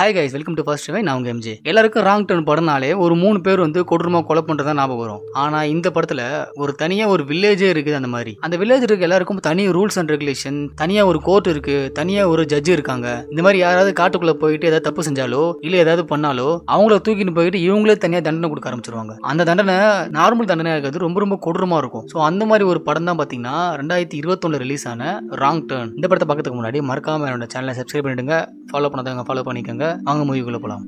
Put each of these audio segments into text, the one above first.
hi guys welcome to first why நான் உங்க MG எல்லாருக்கும் ராங் டர்ன் படம்னாலே ஒரு மூணு பேர் வந்து கொடூரமா கொலை பண்றதா ஞாபகம் வரும் ஆனா இந்த படத்துல ஒரு தனியா ஒரு வில்லேஜே இருக்குது அந்த மாதிரி அந்த வில்லேஜ் இருக்க எல்லாருக்கும் தனி ரூல்ஸ் அண்ட் ரெகுலேஷன் தனியா ஒரு கோர்ட் இருக்கு தனியா ஒரு ஜட்ஜ் இருக்காங்க இந்த மாதிரி யாராவது காட்டுக்குள்ள போயிட்டு ஏதாவது தப்பு செஞ்சாலோ இல்ல ஏதாவது பண்ணாலோ அவங்கள தூக்கிட்டு போயிட்டு இவங்களே தனியா தண்டனை கொடுக்க ஆரம்பிச்சிருவாங்க அந்த தண்டனை நார்மல் தண்டனை இருக்கிறது ரொம்ப ரொம்ப கொடூரமா இருக்கும் ஸோ அந்த மாதிரி ஒரு படம் தான் பாத்தீங்கன்னா ரெண்டாயிரத்தி இருபத்தொன்னு ரிலீஸ் ஆன ராங் டர்ன் இந்த படத்தை பார்க்கறதுக்கு முன்னாடி மறக்காம என்னோட சேனலை சப்ஸ்கிரைப் பண்ணிடுங்க ஃபாலோ பண்ணாதவங்க ஃபாலோ பண்ணிக்கோங்க அவங்க மூவிக்குள்ளே போகலாம்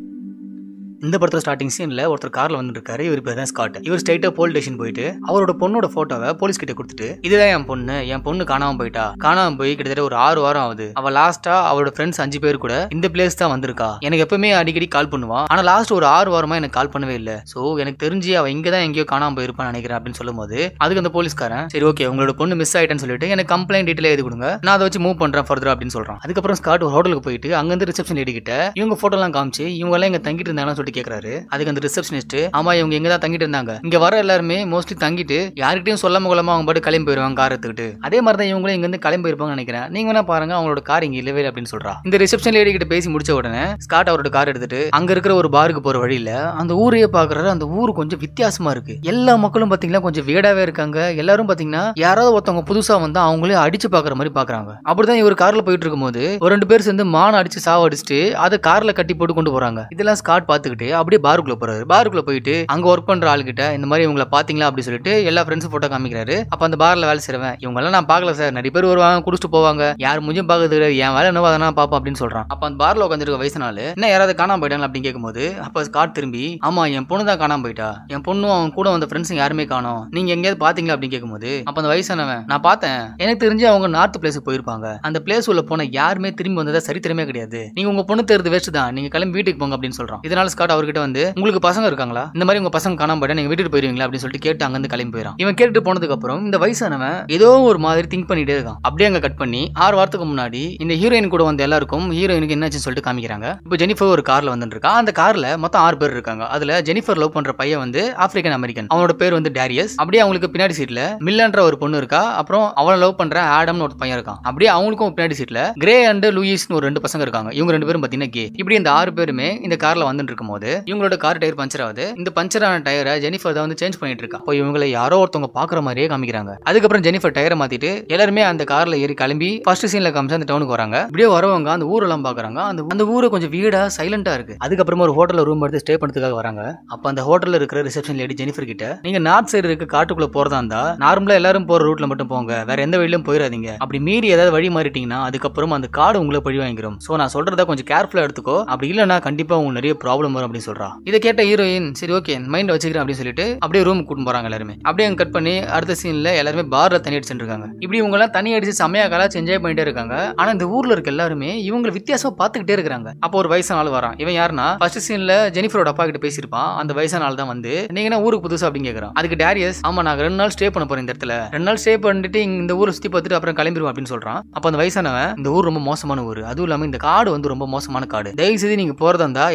இந்த படத்தில் ஸ்டார்டிங் சீன்ல ஒருத்தர் காரில் வந்துருக்காரு இவர் பேர் தான் ஸ்காட் இவர் ஸ்ட்ரைட்டாக போலீஸ் ஸ்டேஷன் போயிட்டு அவரோட பொண்ணோட ஃபோட்டோவை போலீஸ் கிட்ட கொடுத்துட்டு இதுதான் என் பொண்ணு என் பொண்ணு காணாமல் போயிட்டா காணாமல் போய் கிட்டத்தட்ட ஒரு ஆறு வாரம் ஆகுது அவள் லாஸ்ட்டாக அவளோட ஃப்ரெண்ட்ஸ் அஞ்சு பேர் கூட இந்த பிளேஸ் தான் வந்திருக்கா எனக்கு எப்பவுமே அடிக்கடி கால் பண்ணுவான் ஆனால் லாஸ்ட் ஒரு ஆறு வாரமாக எனக்கு கால் பண்ணவே இல்லை ஸோ எனக்கு தெரிஞ்சு அவள் இங்கே தான் எங்கேயோ காணாமல் போயிருப்பான்னு நினைக்கிறேன் அப்படின்னு சொல்லும்போது அதுக்கு அந்த போலீஸ்காரன் சரி ஓகே உங்களோட பொண்ணு மிஸ் ஆயிட்டேன்னு சொல்லிட்டு எனக்கு கம்ப்ளைண்ட் டீட்டெயில் எழுதி கொடுங்க நான் அதை வச்சு மூவ் பண்றேன் ஃபர்தர் அப்படின்னு சொல்கிறான் அதுக்கப்புறம் ஸ்காட் ஒரு ஹோட்டலுக்கு போயிட்டு அங்கேருந்து ரிசப்ஷன் எடுக்கிட்ட இவங்க இவங்க ஃபோட்டோலாம் காமிச்சு எல்லாம் எங்கள் தங்கிட்டு இருந்தாங்கன்னு சொல்லிட்டு வந்து கேட்கறாரு அதுக்கு அந்த ரிசப்ஷனிஸ்ட் ஆமா இவங்க எங்க தான் தங்கிட்டு இருந்தாங்க இங்க வர எல்லாருமே மோஸ்ட்லி தங்கிட்டு யாருக்கிட்டையும் சொல்ல கொள்ளாம அவங்க பாட்டு கிளம்பி போயிருவாங்க கார் எடுத்துக்கிட்டு அதே மாதிரி தான் இவங்களும் இங்க இருந்து கிளம்பி இருப்பாங்க நினைக்கிறேன் நீங்க வேணா பாருங்க அவங்களோட கார் இங்க இல்லவே அப்படின்னு சொல்றா இந்த ரிசப்ஷன் லேடி கிட்ட பேசி முடிச்ச உடனே ஸ்காட் அவரோட கார் எடுத்துட்டு அங்க இருக்கிற ஒரு பாருக்கு போற வழியில அந்த ஊரையே பாக்குறாரு அந்த ஊர் கொஞ்சம் வித்தியாசமா இருக்கு எல்லா மக்களும் பாத்தீங்கன்னா கொஞ்சம் வேடாவே இருக்காங்க எல்லாரும் பாத்தீங்கன்னா யாராவது ஒருத்தவங்க புதுசா வந்தா அவங்களே அடிச்சு பாக்குற மாதிரி பாக்குறாங்க அப்படிதான் இவர் கார்ல போயிட்டு இருக்கும்போது ஒரு ரெண்டு பேர் சேர்ந்து மான் அடிச்சு அடிச்சுட்டு அதை கார்ல கட்டி போட்டு கொண்டு போறாங்க இதெல்லாம் ஸ்காட் பாத்துக்கிட்டு சொல்லிட்டு அப்படியே பாருக்குள்ள போறாரு பாருக்குள்ள போயிட்டு அங்க ஒர்க் பண்ற ஆளுகிட்ட இந்த மாதிரி இவங்களை பாத்தீங்களா அப்படி சொல்லிட்டு எல்லா ஃப்ரெண்ட்ஸ் போட்டோ காமிக்கிறாரு அப்ப அந்த பார்ல வேலை செய்வேன் இவங்க எல்லாம் நான் பாக்கல சார் நிறைய பேர் வருவாங்க குடிச்சிட்டு போவாங்க யார் முஞ்சும் பாக்குறது என் வேலை என்ன அதெல்லாம் பாப்போம் அப்படின்னு சொல்றான் அப்ப அந்த பார்ல உட்காந்துருக்க வயசுனால என்ன யாராவது காணாம போயிட்டாங்க அப்படின்னு கேட்கும்போது அப்ப காட் திரும்பி ஆமா என் பொண்ணு தான் காணாம போயிட்டா என் பொண்ணும் அவன் கூட வந்த ஃப்ரெண்ட்ஸ் யாருமே காணும் நீங்க எங்கேயாவது பாத்தீங்களா அப்படின்னு கேட்கும்போது அப்ப அந்த வயசானவன் நான் பார்த்தேன் எனக்கு தெரிஞ்சு அவங்க நார்த் பிளேஸ் போயிருப்பாங்க அந்த பிளேஸ் உள்ள போன யாருமே திரும்பி வந்ததா சரித்திரமே கிடையாது நீங்க உங்க பொண்ணு தேர்றது வேஸ்ட் தான் நீங்க கிளம்பி வீட்டுக்கு போங்க அப்படின்னு சொல்றான் இதனால ஸ்காட் கேட்டு அவர்கிட்ட வந்து உங்களுக்கு பசங்க இருக்காங்களா இந்த மாதிரி உங்க பசங்க காணாம போயிட்டா நீங்க விட்டுட்டு போயிருவீங்களா அப்படின்னு சொல்லிட்டு கேட்டு அங்கிருந்து கிளம்பி போயிடும் இவன் கேட்டு போனதுக்கு அப்புறம் இந்த வயசானவன் ஏதோ ஒரு மாதிரி திங்க் பண்ணிட்டே இருக்கான் அப்படியே அங்க கட் பண்ணி ஆறு வாரத்துக்கு முன்னாடி இந்த ஹீரோயின் கூட வந்த எல்லாருக்கும் ஹீரோயினுக்கு என்னாச்சுன்னு சொல்லிட்டு காமிக்கிறாங்க இப்போ ஜெனிஃபர் ஒரு கார்ல வந்து இருக்கா அந்த கார்ல மொத்தம் ஆறு பேர் இருக்காங்க அதுல ஜெனிஃபர் லவ் பண்ற பையன் வந்து ஆப்பிரிக்கன் அமெரிக்கன் அவனோட பேர் வந்து டேரியஸ் அப்படியே அவங்களுக்கு பின்னாடி சீட்ல மில்லன்ற ஒரு பொண்ணு இருக்கா அப்புறம் அவளை லவ் பண்ற ஆடம்னு ஒரு பையன் இருக்கான் அப்படியே அவங்களுக்கும் பின்னாடி சீட்ல கிரே அண்ட் லூயிஸ்னு ஒரு ரெண்டு பசங்க இருக்காங்க இவங்க ரெண்டு பேரும் பாத்தீங்கன்னா கே இப்படி இந்த ஆறு பேருமே இந்த கார்ல வந்து இருக்கும் போது இவங்களோட கார் டயர் பஞ்சர் ஆகுது இந்த பஞ்சர் ஆன டயரை ஜெனிஃபர் தான் வந்து சேஞ்ச் பண்ணிட்டு இருக்கா அப்போ இவங்களை யாரோ ஒருத்தவங்க பாக்குற மாதிரியே காமிக்கிறாங்க அதுக்கப்புறம் ஜெனிஃபர் டயரை மாத்திட்டு எல்லாருமே அந்த கார்ல ஏறி கிளம்பி ஃபர்ஸ்ட் சீன்ல காமிச்சு அந்த டவுனுக்கு வராங்க இப்படியே வரவங்க அந்த ஊரெல்லாம் பாக்குறாங்க அந்த அந்த ஊரு கொஞ்சம் வீடா சைலண்டா இருக்கு அதுக்கப்புறமா ஒரு ஹோட்டல்ல ரூம் எடுத்து ஸ்டே பண்ணுறதுக்காக வராங்க அப்ப அந்த ஹோட்டல்ல இருக்கிற ரிசப்ஷன் லேடி ஜெனிஃபர் கிட்ட நீங்க நார்த் சைடு இருக்க காட்டுக்குள்ள போறதா இருந்தா நார்மலா எல்லாரும் போற ரூட்ல மட்டும் போங்க வேற எந்த வழியிலும் போயிடாதீங்க அப்படி மீறி ஏதாவது வழி மாறிட்டீங்கன்னா அதுக்கப்புறம் அந்த காடு உங்களை பழி வாங்கிடும் சோ நான் சொல்றத கொஞ்சம் கேர்ஃபுல்லா எடுத்துக்கோ அப்படி இல்லைன்னா கண்டிப்பா உங்களுக்கு நிறைய ப்ராப்ளம் போகிறோம் அப்படின்னு இதை கேட்ட ஹீரோயின் சரி ஓகே வச்சுக்கிறேன் அப்படின்னு சொல்லிட்டு அப்படியே ரூம் கூட்டு எல்லாருமே அப்படியே கட் பண்ணி அடுத்த எல்லாருமே இருக்காங்க இப்படி அடிச்சு கலாச்சு என்ஜாய் பண்ணிட்டே இருக்காங்க ஆனால் இந்த இருக்க எல்லாருமே இவங்களை வித்தியாசமாக பாத்துக்கிட்டே இருக்காங்க அப்போ ஒரு வயசான ஆள் வரான் இவன் யாருன்னா ஃபர்ஸ்ட் ஜெனிஃபரோட அப்பா கிட்ட பேசியிருப்பான் அந்த வயசான ஆள் தான் வந்து நீங்க என்ன ஊருக்கு புதுசா அப்படின்னு கேட்குறான் அதுக்கு டேரியஸ் ஆமா நாங்கள் ரெண்டு நாள் ஸ்டே பண்ண இந்த இடத்துல ரெண்டு நாள் ஸ்டே பண்ணிட்டு இந்த ஊரை சுத்தி பார்த்துட்டு அப்புறம் கிளம்பிடுவோம் அப்படின்னு சொல்றான் அப்போ அந்த வயசானவன் இந்த ஊர் ரொம்ப மோசமான ஊர் அதுவும் இல்லாம இந்த காடு வந்து ரொம்ப மோசமான காடு தயவு செய்து நீங்கள்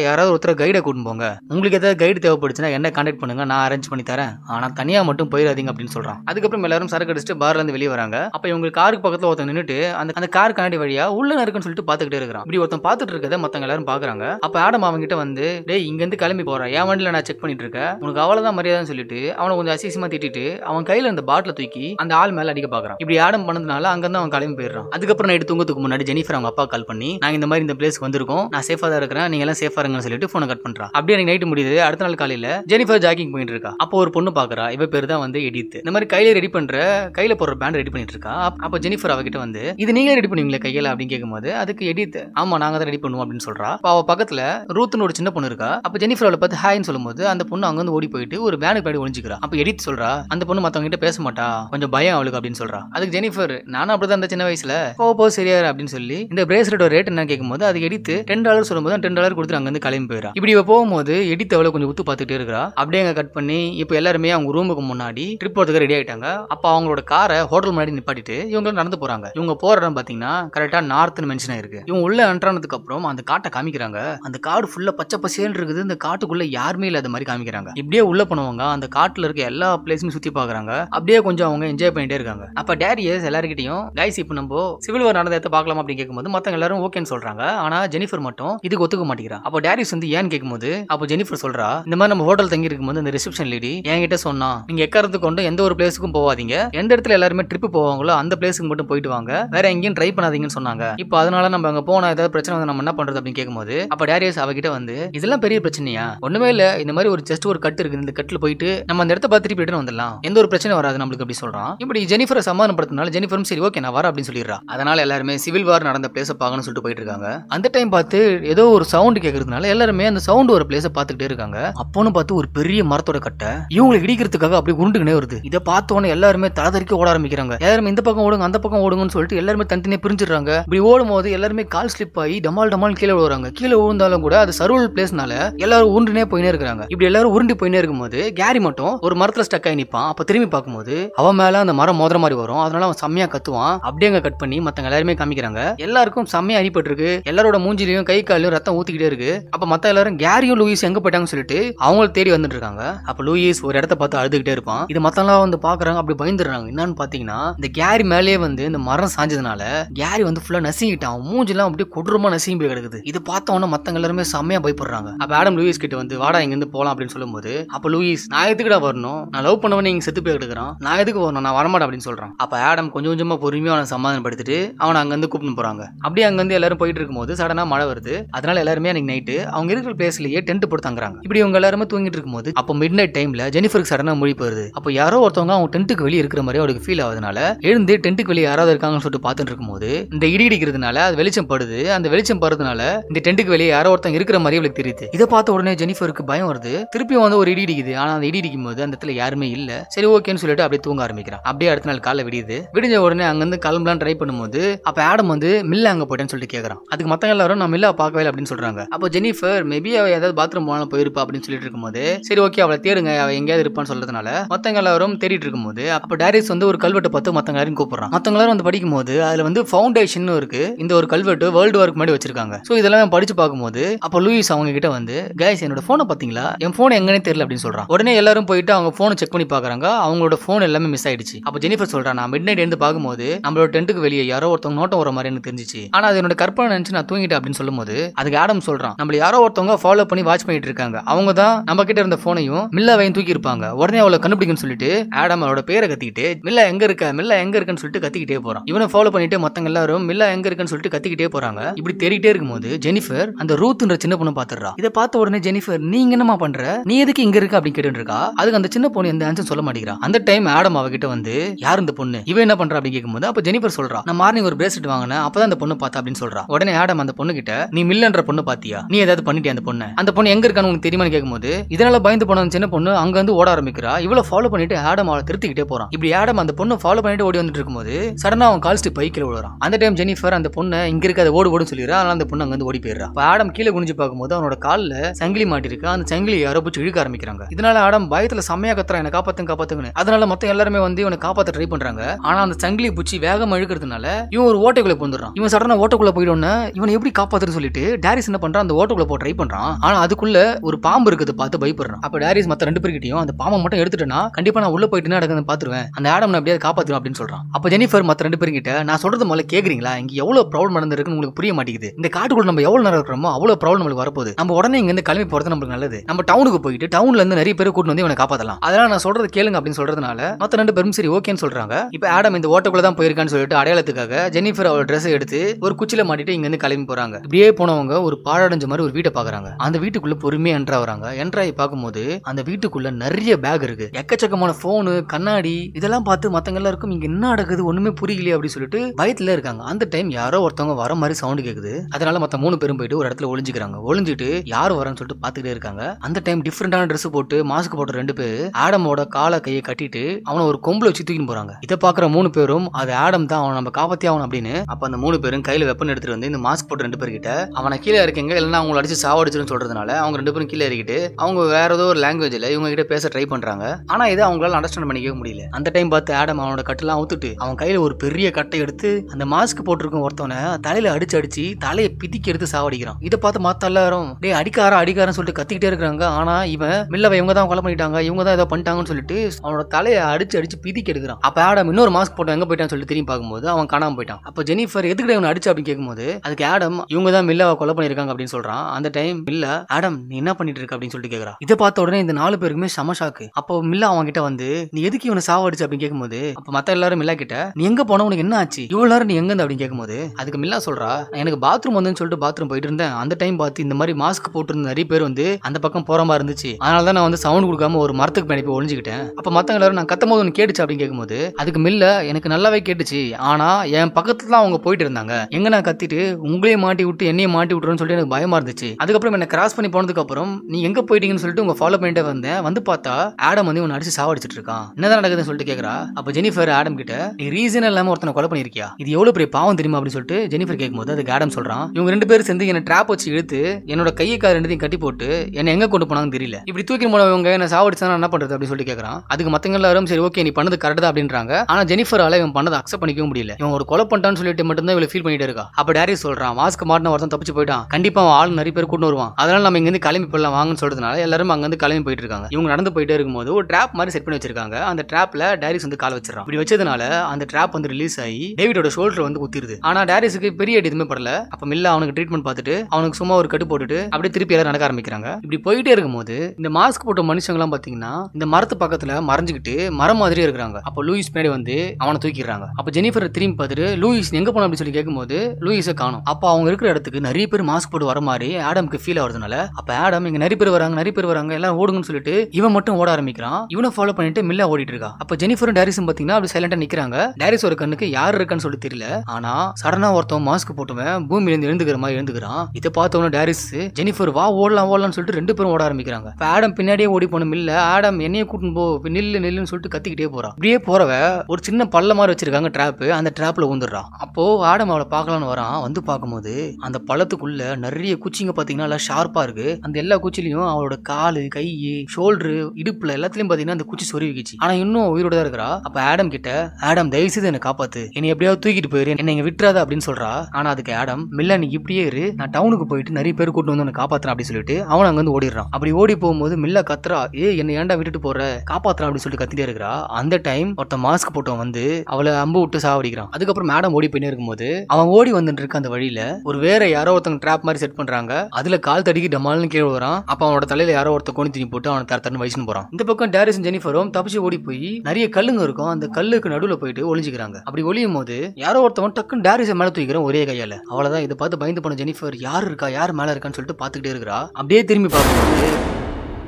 யாராவது ஒருத்தர் கைடு கைடை கூட்டு போங்க உங்களுக்கு ஏதாவது கைடு தேவைப்படுச்சுன்னா என்ன கான்டெக்ட் பண்ணுங்க நான் அரேஞ்ச் பண்ணி தரேன் ஆனால் தனியாக மட்டும் போயிடாதீங்க அப்படின்னு சொல்கிறான் அதுக்கப்புறம் எல்லாரும் சரக்கு அடிச்சுட்டு பார்ல இருந்து வெளியே வராங்க அப்போ இவங்க காருக்கு பக்கத்தில் ஒருத்தன் நின்னுட்டு அந்த அந்த கார் கண்ணாடி வழியா உள்ள இருக்குன்னு சொல்லிட்டு பார்த்துக்கிட்டே இருக்கிறான் இப்படி ஒருத்தன் பார்த்துட்டு இருக்கதை மத்தவங்க எல்லாரும் பார்க்குறாங்க அப்போ ஆடம் அவங்ககிட்ட வந்து டேய் இங்கேருந்து கிளம்பி போகிறேன் என் வண்டியில நான் செக் பண்ணிட்டு இருக்கேன் உனக்கு அவ்வளவுதான் மரியாதைன்னு சொல்லிட்டு அவனை கொஞ்சம் அசிசமாக திட்டிட்டு அவன் கையில் இருந்த பாட்டில் தூக்கி அந்த ஆள் மேலே அடிக்க பாக்குறான் இப்படி ஆடம் பண்ணதுனால அங்கேருந்து அவன் கிளம்பி போயிடுறான் அதுக்கப்புறம் நைட்டு தூங்கத்துக்கு முன்னாடி ஜெனிஃபர் அவங்க அப்பா கால் பண்ணி நாங்கள் இந்த மாதிரி இந்த பிளேஸ்க்கு வந்திருக்கோம் நான் சேஃபாக தான் இருக்கிறேன் நீங்க எல்லாம் சேஃபா இருங்கன்னு சொல்லிட்டு ஃபோனை கட் பண்றா அப்படியே எனக்கு நைட்டு முடியுது அடுத்த நாள் காலையில ஜெனிஃபர் ஜாக்கிங் போயிட்டு இருக்கா அப்போ ஒரு பொண்ணு பாக்குறா இவ பேர் தான் வந்து எடித் இந்த மாதிரி கையில ரெடி பண்ற கையில போடுற பேண்ட் ரெடி பண்ணிட்டு இருக்கா அப்ப ஜெனிஃபர் அவகிட்ட வந்து இது நீங்க ரெடி பண்ணுவீங்களா கையில அப்படின்னு கேட்கும்போது அதுக்கு எடித் ஆமா நாங்க தான் ரெடி பண்ணுவோம் அப்படின்னு சொல்றா அவ பக்கத்துல ரூத்னு ஒரு சின்ன பொண்ணு இருக்கா அப்ப ஜெனிஃபர் அவளை பார்த்து ஹாய்னு சொல்லும்போது அந்த பொண்ணு அங்க வந்து ஓடி போயிட்டு ஒரு பேனுக்கு பின்னாடி ஒழிஞ்சிக்கிறா அப்ப எடித் சொல்றா அந்த பொண்ணு மத்தவங்க கிட்ட பேச மாட்டா கொஞ்சம் பயம் அவளுக்கு அப்படின்னு சொல்றா அதுக்கு ஜெனிஃபர் நானும் அப்படிதான் இருந்த சின்ன வயசுல போக சரியா அப்படின்னு சொல்லி இந்த பிரேஸ்லெட் ரேட் என்ன கேட்கும்போது அது எடுத்து டென் டாலர் சொல்லும்போது டென் டாலர் கொடுத்து அங்க வந்து கிளம்பி போயிடா இப்படி இவ போகும்போது எடித்த அவளை கொஞ்சம் உத்து பார்த்துட்டே இருக்கிறா அப்படியே அங்கே கட் பண்ணி இப்போ எல்லாருமே அவங்க ரூமுக்கு முன்னாடி ட்ரிப் போகிறதுக்கு ரெடி ஆகிட்டாங்க அப்போ அவங்களோட காரை ஹோட்டல் முன்னாடி நிப்பாட்டிட்டு இவங்க நடந்து போறாங்க இவங்க போற இடம் பார்த்தீங்கன்னா கரெக்டாக நார்த்னு மென்ஷன் ஆயிருக்கு இவங்க உள்ள என்ட்ரானதுக்கு அப்புறம் அந்த காட்டை காமிக்கிறாங்க அந்த காடு ஃபுல்லாக பச்சை பசேல் இருக்குது இந்த காட்டுக்குள்ள யாருமே இல்லாத மாதிரி காமிக்கிறாங்க இப்படியே உள்ள பண்ணுவாங்க அந்த காட்டில் இருக்க எல்லா பிளேஸுமே சுற்றி பார்க்குறாங்க அப்படியே கொஞ்சம் அவங்க என்ஜாய் பண்ணிட்டே இருக்காங்க அப்போ டேரியஸ் எல்லாருக்கிட்டையும் கைஸ் இப்போ நம்ம சிவில் வார் நடந்த இடத்தை பார்க்கலாமா அப்படின்னு கேட்கும்போது மற்ற எல்லாரும் ஓகேன்னு சொல்றாங்க ஆனால் ஜெனிஃபர் மட்டும் இதுக்கு ஒத்துக்க மாட்டேங்கிறான் அப்போ டேரிஸ் வந்து ஏன்னு கேட்கும் இருக்கும்போது அப்போ ஜெனிஃபர் சொல்றா இந்த மாதிரி நம்ம ஹோட்டல் தங்கி இருக்கும்போது இந்த ரிசப்ஷன் லேடி என்கிட்ட சொன்னா நீங்க எக்காரத்து கொண்டு எந்த ஒரு பிளேஸுக்கும் போவாதீங்க எந்த இடத்துல எல்லாருமே ட்ரிப் போவாங்களோ அந்த பிளேஸுக்கு மட்டும் போயிட்டு வாங்க வேற எங்கேயும் ட்ரை பண்ணாதீங்கன்னு சொன்னாங்க இப்போ அதனால நம்ம அங்க போனா ஏதாவது பிரச்சனை வந்து நம்ம என்ன பண்றது அப்படின்னு கேட்கும்போது அப்ப டேரியஸ் அவகிட்ட வந்து இதெல்லாம் பெரிய பிரச்சனையா ஒண்ணுமே இல்ல இந்த மாதிரி ஒரு ஜஸ்ட் ஒரு கட்டு இருக்குது இந்த கட்டில் போயிட்டு நம்ம அந்த இடத்த பார்த்து திருப்பி வந்துடலாம் எந்த ஒரு பிரச்சனை வராது நம்மளுக்கு அப்படி சொல்றான் இப்படி ஜெனிஃபரை சமாதானப்படுத்தினால ஜெனிஃபரும் சரி ஓகே நான் வர அப்படின்னு சொல்லிடுறா அதனால எல்லாருமே சிவில் வார் நடந்த பிளேஸை பார்க்கணும்னு சொல்லிட்டு போயிட்டு இருக்காங்க அந்த டைம் பார்த்து ஏதோ ஒரு சவுண்ட் கேட்கறதுனால எல்லாருமே அந்த சவுண்ட் சவுண்ட் ஒரு பிளேஸை பார்த்துக்கிட்டே இருக்காங்க அப்போன்னு பார்த்து ஒரு பெரிய மரத்தோட கட்டை இவங்களுக்கு இடிக்கிறதுக்காக அப்படியே உருண்டுக்கினே வருது இதை பார்த்தோன்னே எல்லாருமே தலதறிக்க ஓட ஆரம்பிக்கிறாங்க எல்லாருமே இந்த பக்கம் ஓடுங்க அந்த பக்கம் ஓடுங்கன்னு சொல்லிட்டு எல்லாருமே தனித்தனியே பிரிஞ்சிடுறாங்க இப்படி ஓடும் போது எல்லாருமே கால் ஸ்லிப் ஆகி டமால் டமால் கீழே விழுவாங்க கீழே விழுந்தாலும் கூட அது சர்வல் பிளேஸ்னால எல்லாரும் உருண்டுனே போயினே இருக்காங்க இப்படி எல்லாரும் உருண்டு போயினே இருக்கும்போது கேரி மட்டும் ஒரு மரத்துல ஸ்டக் ஆகி நிப்பான் அப்ப திரும்பி பார்க்கும்போது அவன் மேல அந்த மரம் மோதிர மாதிரி வரும் அதனால அவன் செம்மையா கத்துவான் அப்படியே அங்க கட் பண்ணி மத்தவங்க எல்லாருமே காமிக்கிறாங்க எல்லாருக்கும் செம்மையா அடிபட்டு இருக்கு எல்லாரோட மூஞ்சிலையும் கை காலையும் ரத்தம் ஊத்திக்கிட்டே இருக்கு அப்ப மத்த எல்லாரும் மேரியோ லூயிஸ் எங்க போயிட்டாங்கன்னு சொல்லிட்டு அவங்கள தேடி வந்துட்டு இருக்காங்க அப்ப லூயிஸ் ஒரு இடத்த பார்த்து அழுதுகிட்டே இருப்பான் இது மத்தவங்களாம் வந்து பாக்குறாங்க அப்படி பயந்துடுறாங்க என்னன்னு பாத்தீங்கன்னா இந்த கேரி மேலேயே வந்து இந்த மரம் சாஞ்சதுனால கேரி வந்து ஃபுல்லா நசிங்கிட்டான் எல்லாம் அப்படியே கொடூரமா நசிங்கி போய் கிடக்குது இது பார்த்தவொன்னே மத்தவங்க எல்லாருமே செம்மையா பயப்படுறாங்க அப்ப ஆடம் லூயிஸ் கிட்ட வந்து வாடா இங்க இருந்து போலாம் அப்படின்னு சொல்லும்போது அப்ப லூயிஸ் நான் எதுக்குடா வரணும் நான் லவ் பண்ணவன் நீங்க செத்து போய் கிடக்குறான் நான் எதுக்கு வரணும் நான் வரமாட்டேன் அப்படின்னு சொல்றான் அப்ப ஆடம் கொஞ்சம் கொஞ்சமா பொறுமையா அவனை சமாதானப்படுத்திட்டு அவனை அங்க இருந்து கூப்பிட்டு போறாங்க அப்படியே அங்க இருந்து எல்லாரும் போயிட்டு இருக்கும்போது சடனா மழை வருது அதனால எல்லாருமே அன்னைக்கு நைட்டு அவங்க இருக்கிற பிளேஸ் டெரஸ்லயே டென்ட் போட்டு தங்குறாங்க இப்படி இவங்க எல்லாருமே தூங்கிட்டு இருக்கும்போது அப்போ மிட் நைட் டைம்ல ஜெனிஃபருக்கு சடனா மொழி போயிருது அப்போ யாரோ ஒருத்தவங்க அவங்க டென்ட்டுக்கு வெளியே இருக்கிற மாதிரி அவருக்கு ஃபீல் ஆகுதுனால எழுந்து டென்ட்டுக்கு வெளியே யாராவது இருக்காங்கன்னு சொல்லிட்டு பார்த்துட்டு இருக்கும்போது இந்த இடி இடிக்கிறதுனால அது வெளிச்சம் படுது அந்த வெளிச்சம் படுறதுனால இந்த டென்ட்டுக்கு வெளியே யாரோ ஒருத்தவங்க இருக்கிற மாதிரி அவளுக்கு தெரியுது இதை பார்த்த உடனே ஜெனிஃபருக்கு பயம் வருது திருப்பியும் வந்து ஒரு இடி இடிக்குது ஆனா அந்த இடி இடிக்கும் போது அந்த இடத்துல யாருமே இல்ல சரி ஓகேன்னு சொல்லிட்டு அப்படியே தூங்க ஆரம்பிக்கிறான் அப்படியே அடுத்த நாள் காலை விடியுது விடிஞ்ச உடனே அங்கிருந்து கிளம்பலாம் ட்ரை பண்ணும்போது அப்ப ஆடம் வந்து மில்ல அங்க போயிட்டேன்னு சொல்லிட்டு கேக்குறான் அதுக்கு மத்தவங்க எல்லாரும் நான் மில்ல பார்க்கவே அப்படின்னு சொல்றாங்க அப்போ ஜெனிஃபர் மேபி அவ ஏதாவது பாத்ரூம் போனாலும் போயிருப்பா அப்படின்னு சொல்லிட்டு இருக்கும்போது சரி ஓகே அவளை தேடுங்க அவள் எங்கேயாவது இருப்பான்னு சொல்றதுனால மத்தவங்க எல்லாரும் தேடிட்டு இருக்கும்போது அப்போ டேரிஸ் வந்து ஒரு கல்வெட்டை பார்த்து மத்தவங்க எல்லாரும் கூப்பிடுறான் மத்தவங்க எல்லாரும் வந்து படிக்கும் போது அதுல வந்து பவுண்டேஷன் இருக்கு இந்த ஒரு கல்வெட்டு வேர்ல்டு வார்க்கு மாதிரி வச்சிருக்காங்க ஸோ இதெல்லாம் படிச்சு பார்க்கும்போது அப்போ லூயிஸ் அவங்க கிட்ட வந்து கைஸ் என்னோட போனை பாத்தீங்களா என் போன் எங்கன்னு தெரியல அப்படின்னு சொல்றான் உடனே எல்லாரும் போயிட்டு அவங்க போனை செக் பண்ணி பாக்குறாங்க அவங்களோட போன் எல்லாமே மிஸ் ஆயிடுச்சு அப்போ ஜெனிஃபர் சொல்றான் நான் மிட் நைட் எழுந்து பார்க்கும்போது நம்மளோட டென்ட்டுக்கு வெளியே யாரோ ஒருத்தவங்க நோட்டம் வர மாதிரி எனக்கு தெரிஞ்சிச்சு ஆனா அது என்னோட கற்பனை நினைச்சு நான் தூங்கிட்டேன் அப்படின்னு சொல்லும்போது அதுக்கு ஆடம் சொல்றான் நம்ம யாரோ ஒருத்தவங்க ஃபாலோ பண்ணி வாட்ச் பண்ணிட்டு இருக்காங்க அவங்க தான் நம்ம கிட்ட இருந்த போனையும் மில்லாவையும் தூக்கி இருப்பாங்க உடனே அவளை கண்டுபிடிக்கணும்னு சொல்லிட்டு ஆடம் அவளோட பேரை கத்திக்கிட்டு மில்லா எங்க இருக்க மில்லா எங்க இருக்குன்னு சொல்லிட்டு கத்திக்கிட்டே போறான் இவனை ஃபாலோ பண்ணிட்டு மத்தவங்க எல்லாரும் மில்லா எங்க இருக்குன்னு சொல்லிட்டு கத்திக்கிட்டே போறாங்க இப்படி தேடிட்டே இருக்கும்போது ஜெனிஃபர் அந்த ரூத்ன்ற சின்ன பொண்ணு பாத்துறா இதை பார்த்த உடனே ஜெனிஃபர் நீங்க என்னமா பண்ற நீ எதுக்கு இங்க இருக்க அப்படின்னு கேட்டு இருக்கா அதுக்கு அந்த சின்ன பொண்ணு எந்த ஆன்சர் சொல்ல மாட்டேங்கிறா அந்த டைம் ஆடம் அவகிட்ட வந்து யார் இந்த பொண்ணு இவன் என்ன பண்றா அப்படின்னு கேட்கும்போது அப்ப ஜெனிஃபர் சொல்றா நான் மார்னிங் ஒரு பிரேஸ்லெட் வாங்கினேன் அப்பதான் அந்த பொண்ணு பார்த்தா அப்படின்னு சொல்றா உடனே ஆடம் அந்த பொண்ணு கிட்ட நீ மில்லன்ற பொண்ணு பாத்தியா நீ ஏதாவது பண்ணிட்டே அந்த பொண்ணு சொன்னேன் அந்த பொண்ணு எங்க இருக்கான்னு உனக்கு தெரியுமான்னு கேட்கும்போது இதனால பயந்து போன சின்ன பொண்ணு அங்க வந்து ஓட ஆரம்பிக்கிறா இவ்வளவு ஃபாலோ பண்ணிட்டு ஆடம் அவளை திருத்திக்கிட்டே போறான் இப்படி ஆடம் அந்த பொண்ணு ஃபாலோ பண்ணிட்டு ஓடி வந்துட்டு இருக்கும்போது சடனா அவன் கால்ஸ்ட் பைக்கில் விழுறான் அந்த டைம் ஜெனிஃபர் அந்த பொண்ணு இங்க இருக்க அதை ஓடு ஓடுன்னு சொல்லிடுறா அதனால அந்த பொண்ணு அங்க வந்து ஓடி போயிடுறா ஆடம் கீழே குனிஞ்சு பார்க்கும்போது அவனோட காலில் சங்கிலி மாட்டிருக்கு அந்த சங்கிலி யாரோ பிடிச்சி இழுக்க ஆரம்பிக்கிறாங்க இதனால ஆடம் பயத்துல செம்மையா கத்துறா என்ன காப்பாத்துங்க காப்பாத்துங்கன்னு அதனால மொத்தம் எல்லாருமே வந்து இவனை காப்பாத்த ட்ரை பண்றாங்க ஆனா அந்த சங்கிலி பூச்சி வேகமா இழுக்கிறதுனால இவன் ஒரு ஓட்டைக்குள்ள போந்துடுறான் இவன் சடனா ஓட்டக்குள்ள போயிடணும்னு இவனை எப்படி காப்பாத்துன்னு சொல்லிட்டு டேரிஸ் என்ன பண்றான் அந்த ஓட்டக்குள்ள போ ட்ரை பண்றான் போயிடுறான் ஆனால் அதுக்குள்ள ஒரு பாம்பு இருக்கிறது பார்த்து பயப்படுறான் அப்போ டேரிஸ் மற்ற ரெண்டு பேர்கிட்டையும் அந்த பாம்பை மட்டும் எடுத்துட்டேன்னா கண்டிப்பாக நான் உள்ள போயிட்டு நடக்கிறத பார்த்துருவேன் அந்த ஆடம் நான் அப்படியே காப்பாற்றுவேன் அப்படின்னு சொல்கிறான் அப்போ ஜெனிஃபர் மற்ற ரெண்டு பேர்கிட்ட நான் சொல்கிறது முதல்ல கேட்குறீங்களா இங்கே எவ்வளோ ப்ராப்ளம் நடந்திருக்குன்னு உங்களுக்கு புரிய மாட்டேங்குது இந்த காட்டுக்குள்ள நம்ம எவ்வளோ நேரம் இருக்கிறோமோ அவ்வளோ ப்ராப்ளம் நம்மளுக்கு வரப்போகுது நம்ம உடனே இங்கேருந்து கிளம்பி போகிறது நம்மளுக்கு நல்லது நம்ம டவுனுக்கு போயிட்டு டவுன்ல இருந்து நிறைய பேர் கூட்டு வந்து இவனை காப்பாற்றலாம் அதெல்லாம் நான் சொல்றது கேளுங்க அப்படின்னு சொல்றதுனால மற்ற ரெண்டு பேரும் சரி ஓகேன்னு சொல்றாங்க இப்போ ஆடம் இந்த ஓட்டக்குள்ளே தான் போயிருக்கான்னு சொல்லிட்டு அடையாளத்துக்காக ஜெனிஃபர் அவளோட ட்ரெஸ் எடுத்து ஒரு குச்சில மாட்டிட்டு இங்கேருந்து கிளம்பி போறாங்க இப்படியே போனவங்க ஒரு பாழடைஞ்ச மாதிரி ஒரு வீட்டை பாக்குறாங்க அந்த வீட்டுக்குள்ள பொறுமையா என்ட்ரா வராங்க என்ட்ராயி பார்க்கும்போது அந்த வீட்டுக்குள்ள நிறைய பேக் இருக்கு எக்கச்சக்கமான போனு கண்ணாடி இதெல்லாம் பார்த்து மத்தவங்க எல்லாருக்கும் இங்க என்ன நடக்குது ஒண்ணுமே புரியலையே அப்படின்னு சொல்லிட்டு பயத்துல இருக்காங்க அந்த டைம் யாரோ ஒருத்தவங்க வர மாதிரி சவுண்ட் கேக்குது அதனால மத்த மூணு பேரும் போயிட்டு ஒரு இடத்துல ஒளிஞ்சுக்கிறாங்க ஒளிஞ்சிட்டு யார் வரன்னு சொல்லிட்டு பாத்துக்கிட்டே இருக்காங்க அந்த டைம் டிஃப்ரெண்டான ட்ரெஸ் போட்டு மாஸ்க் போட்டு ரெண்டு பேர் ஆடமோட காலை கையை கட்டிட்டு அவனை ஒரு கொம்புல வச்சு தூக்கின்னு போறாங்க இதை பாக்குற மூணு பேரும் அது ஆடம் தான் அவனை நம்ம காப்பாத்தி ஆகணும் அப்படின்னு அப்ப அந்த மூணு பேரும் கையில வெப்பன் எடுத்துட்டு வந்து இந்த மாஸ்க் போட்டு ரெண்டு கிட்ட அவனை கீழே இருக்கீங்க இல்லைன்னா அவங்களை அடிச்சு சாவடிச்சு சொல்றதுனால அவங்க ரெண்டு பேரும் கீழே இறக்கிட்டு அவங்க வேற ஏதோ ஒரு லாங்குவேஜ்ல இவங்க கிட்ட பேச ட்ரை பண்ணுறாங்க ஆனால் இதை அவங்களால அண்டர்ஸ்டாண்ட் பண்ணிக்கவே முடியல அந்த டைம் பார்த்து ஆடம் அவனோட கட்டெல்லாம் ஊத்துட்டு அவன் கையில் ஒரு பெரிய கட்டை எடுத்து அந்த மாஸ்க் போட்டிருக்கும் ஒருத்தவனை தலையில் அடிச்சு அடிச்சு தலையை பிதிக்கி எடுத்து சாவடிக்கிறான் இதை பார்த்து மாத்த எல்லாரும் டே அடிக்காரா அடிக்காரன்னு சொல்லிட்டு கத்திக்கிட்டே இருக்கிறாங்க ஆனால் இவன் மில்லவ இவங்க தான் கொலை பண்ணிட்டாங்க இவங்க தான் ஏதோ பண்ணிட்டாங்கன்னு சொல்லிட்டு அவனோட தலையை அடிச்சு அடிச்சு பிதிக்கி எடுக்கிறான் அப்போ ஆடம் இன்னொரு மாஸ்க் போட்டு எங்கே போயிட்டான்னு சொல்லி திரும்பி பார்க்கும்போது அவன் காணாம போயிட்டான் அப்போ ஜெனிஃபர் எதுக்கிட்ட இவன் அடிச்சு அப்படின்னு கேட்கும்போது அதுக்கு ஆடம் இவங்க தான் மில்லவை கொலை பண்ணிருக்காங்க அப்படின்னு சொல்றான் அந்த டைம் மில்ல மில்ல ஆடம் நீ என்ன பண்ணிட்டு இருக்க அப்படின்னு சொல்லிட்டு கேக்குறா இதை பார்த்த உடனே இந்த நாலு பேருக்குமே செம ஷாக்கு அப்போ மில்லா அவங்க கிட்ட வந்து நீ எதுக்கு இவனை சாவடிச்சு அப்படின்னு கேட்கும்போது அப்ப மத்த எல்லாரும் மில்லா கிட்ட நீ எங்க போன உனக்கு என்ன ஆச்சு இவ்வளவு நேரம் நீ எங்க இருந்த அப்படின்னு கேட்கும்போது அதுக்கு மில்லா சொல்றா எனக்கு பாத்ரூம் வந்துன்னு சொல்லிட்டு பாத்ரூம் போயிட்டு இருந்தேன் அந்த டைம் பார்த்து இந்த மாதிரி மாஸ்க் போட்டிருந்த நிறைய பேர் வந்து அந்த பக்கம் போற மாதிரி இருந்துச்சு அதனால தான் நான் வந்து சவுண்ட் கொடுக்காம ஒரு மரத்துக்கு மேலே போய் ஒளிஞ்சுக்கிட்டேன் அப்ப மத்தவங்க எல்லாரும் நான் கத்தும் போது ஒன்று கேட்டுச்சு அப்படின்னு கேட்கும்போது அதுக்கு மில்ல எனக்கு நல்லாவே கேட்டுச்சு ஆனா என் பக்கத்துல அவங்க போயிட்டு இருந்தாங்க எங்க நான் கத்திட்டு உங்களையே மாட்டி விட்டு என்னையே மாட்டி விட்டுறோம்னு சொல்லிட்டு எனக்கு பயமா இருந்துச்சு அதுக்கப்புறம் என்ன கிராஸ் பண்ணி போனதுக்கப்புறம் நீ எங்கே போயிட்டீங்கன்னு சொல்லிட்டு உங்க ஃபாலோ பண்ணிட்டே வந்தேன் வந்து பார்த்தா ஆடம் வந்து உன்னை அடிச்சு சாவடிச்சிட்டு இருக்கான் என்னதான் நடக்குதுன்னு சொல்லிட்டு கேட்கறா அப்போ ஜெனிஃபர் ஆடம் கிட்ட நீ ரீசன் இல்லாமல் ஒருத்தனை கொலை பண்ணியிருக்கியா இது எவ்வளோ பெரிய பாவம் தெரியுமா அப்படின்னு சொல்லிட்டு ஜெனிஃபர் கேட்கும்போது அதுக்கு ஆடம் சொல்கிறான் இவங்க ரெண்டு பேரும் சேர்ந்து என்ன ட்ராப் வச்சு இழுத்து என்னோட கையை கார் ரெண்டுத்தையும் கட்டி போட்டு என்னை எங்கே கொண்டு போனாங்கன்னு தெரியல இப்படி தூக்கி போனவங்க என்ன சாவடிச்சா என்ன பண்ணுறது அப்படின்னு சொல்லி கேட்குறான் அதுக்கு மற்றவங்க எல்லாரும் சரி ஓகே நீ பண்ணது கரெக்ட் அப்படின்றாங்க ஆனால் ஜெனிஃபரால இவன் பண்ணதை அக்செப்ட் பண்ணிக்கவும் முடியல இவன் ஒரு கொலை பண்ணான்னு சொல்லிட்டு மட்டும்தான் இவ்வளோ ஃபீல் பண்ணிட்டு இருக்கா அப்போ டேரி சொல்கிறான் மாஸ்க் மாட்டின ஒருத்தன் தப்பிச்சு போயிட்டான் கண்டிப்பாக ஆள் நிறைய பேர் கூட்டு வருவான் அதனால் நம்ம இங்கேருந்து கிளம்பி போயிடலாம் வாங்கன்னு சொல்றதுனால எல்லாரும் அங்கேருந்து கிளம்பி போயிட்டு இருக்காங்க இவங்க நடந்து போயிட்டே இருக்கும்போது ஒரு ட்ராப் மாதிரி செட் பண்ணி வச்சிருக்காங்க அந்த டிராப்ல டேரிஸ் வந்து கால வச்சிடறான் இப்படி வச்சதுனால அந்த ட்ராப் வந்து ரிலீஸ் ஆகி டேவிடோட ஷோல்டர் வந்து குத்திருது ஆனா டேரிஸுக்கு பெரிய எதுவுமே படல அப்ப மில்ல அவனுக்கு ட்ரீட்மெண்ட் பார்த்துட்டு அவனுக்கு சும்மா ஒரு கட்டு போட்டுட்டு அப்படியே திருப்பி எல்லாரும் நடக்க ஆரம்பிக்கிறாங்க இப்படி போயிட்டே இருக்கும்போது இந்த மாஸ்க் போட்ட எல்லாம் பாத்தீங்கன்னா இந்த மரத்து பக்கத்துல மறைஞ்சுக்கிட்டு மரம் மாதிரியே இருக்கிறாங்க அப்போ லூயிஸ் பின்னாடி வந்து அவனை தூக்கிடுறாங்க அப்போ ஜெனிஃபர் திரும்பி பார்த்துட்டு லூயிஸ் எங்க போனோம் அப்படின்னு சொல்லி கேட்கும்போது லூயிஸை காணும் அப்போ அவங்க இருக்கிற இடத்துக்கு நிறைய பேர் மாஸ்க் போட்டு வர மாதிரி ஆடம்க்கு ஃபீல் கீழே வரதுனால அப்ப ஆடம் இங்க நிறைய பேர் வராங்க நிறைய பேர் வராங்க எல்லாம் ஓடுங்கன்னு சொல்லிட்டு இவன் மட்டும் ஓட ஆரம்பிக்கிறான் இவனை ஃபாலோ பண்ணிட்டு மில்லா ஓடிட்டு இருக்கா அப்ப ஜெனிஃபரும் டேரிஸும் பாத்தீங்கன்னா அப்படி சைலண்டா நிக்கிறாங்க டேரிஸ் ஒரு கண்ணுக்கு யார் இருக்கான்னு சொல்லி தெரியல ஆனா சடனா ஒருத்தவன் மாஸ்க் போட்டுவன் பூமியில இருந்து எழுந்துக்கிற மாதிரி எழுந்துக்கிறான் இதை பார்த்தவன டேரிஸ் ஜெனிஃபர் வா ஓடலாம் ஓடலாம்னு சொல்லிட்டு ரெண்டு பேரும் ஓட ஆரம்பிக்கிறாங்க ஆடம் பின்னாடியே ஓடி போன மில்ல ஆடம் என்னைய கூட்டின்னு போ நில்லு நில்லுன்னு சொல்லிட்டு கத்திக்கிட்டே போறான் அப்படியே போறவ ஒரு சின்ன பள்ள மாதிரி வச்சிருக்காங்க ட்ராப் அந்த ட்ராப்ல ஊந்துடுறான் அப்போ ஆடம் அவளை பார்க்கலான்னு வரான் வந்து பார்க்கும்போது அந்த பழத்துக்குள்ள நிறைய குச்சிங்க பாத்தீங்கன்னா ஷார்ப்பாக இருக்குது அந்த எல்லா குச்சிலையும் அவளோட காலு கை ஷோல்டரு இடுப்புல எல்லாத்திலயும் பாத்தீங்கன்னா அந்த குச்சி சொருவிக்குச்சு ஆனா இன்னும் உயிரோட தான் இருக்கிறா அப்ப ஆடம் கிட்ட ஆடம் தயவு செய்து என்ன காப்பாத்து என்னை எப்படியாவது தூக்கிட்டு போயிரு என்னை இங்க விட்டுறாத அப்படின்னு சொல்றா ஆனா அதுக்கு ஆடம் மில்ல நீ இப்படியே இரு நான் டவுனுக்கு போயிட்டு நிறைய பேர் கூட்டு வந்து காப்பாத்துறேன் அப்படின்னு சொல்லிட்டு அவன் அங்க வந்து ஓடிடுறான் அப்படி ஓடி போகும்போது மில்ல கத்துறா ஏ என்ன ஏன்டா விட்டுட்டு போற காப்பாத்துறான் அப்படின்னு சொல்லிட்டு கத்திட்டே இருக்கிறா அந்த டைம் ஒருத்த மாஸ்க் போட்டவன் வந்து அவளை அம்பு விட்டு சாவடிக்கிறான் அதுக்கப்புறம் மேடம் ஓடி போயிட்டே இருக்கும்போது அவன் ஓடி வந்துட்டு இருக்க அந்த வழியில ஒரு வேற யாரோ ஒருத்தங்க ட்ராப் மாதிரி செட் பண்றாங்க அதுல கால் கால் தடிக்கு டமால்னு கீழே வரான் அப்போ அவனோட தலையில யாரோ ஒருத்த கோணி தண்ணி போட்டு அவனை தர தரன்னு வயசுன்னு போறான் இந்த பக்கம் டேரிஸ் ஜெனிஃபரும் தப்பிச்சு ஓடி போய் நிறைய கல்லுங்க இருக்கும் அந்த கல்லுக்கு நடுவில் போயிட்டு ஒளிஞ்சிக்கிறாங்க அப்படி ஒளியும் போது யாரோ ஒருத்தவன் டக்குன்னு டேரிஸை மேலே தூக்கிக்கிறோம் ஒரே கையால அவ்வளவுதான் இதை பார்த்து பயந்து போன ஜெனிஃபர் யார் இருக்கா யார் மேல இருக்கான்னு சொல்லிட்டு பார்த்துக்கிட்டே இருக்கிறா அப்படியே திரும்பி பார்க்கும்போது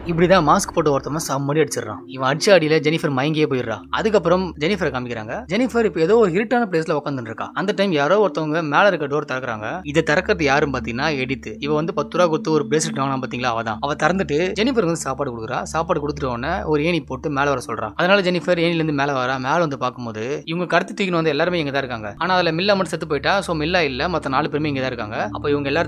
இப்படி தான் மாஸ்க் போட்டு ஒருத்தவன் செம்மடி அடிச்சிடறான் இவன் அடிச்ச அடியில ஜெனிஃபர் மயங்கியே போயிடுறா அதுக்கப்புறம் ஜெனிஃபர் காமிக்கிறாங்க ஜெனிஃபர் இப்போ ஏதோ ஒரு இருட்டான பிளேஸ்ல உட்காந்துட்டு இருக்கா அந்த டைம் யாரோ ஒருத்தவங்க மேல இருக்க டோர் திறக்கிறாங்க இதை திறக்கிறது யாரும் பாத்தீங்கன்னா எடித்து இவ வந்து பத்து ரூபா கொடுத்து ஒரு பிளேஸ் வாங்கினா பாத்தீங்களா அவ தான் அவ திறந்துட்டு ஜெனிஃபர் வந்து சாப்பாடு கொடுக்குறா சாப்பாடு கொடுத்துட்டு உடனே ஒரு ஏணி போட்டு மேல வர சொல்றான் அதனால ஜெனிஃபர் ஏணில இருந்து மேல வரா மேல வந்து பார்க்கும்போது இவங்க கருத்து தீக்கணும் வந்து எல்லாருமே இங்க தான் இருக்காங்க ஆனா அதுல மில்ல மட்டும் செத்து போயிட்டா சோ மில்லா இல்ல மத்த நாலு பேருமே இங்க தான் இருக்காங்க அப்ப இவங்க எல்லா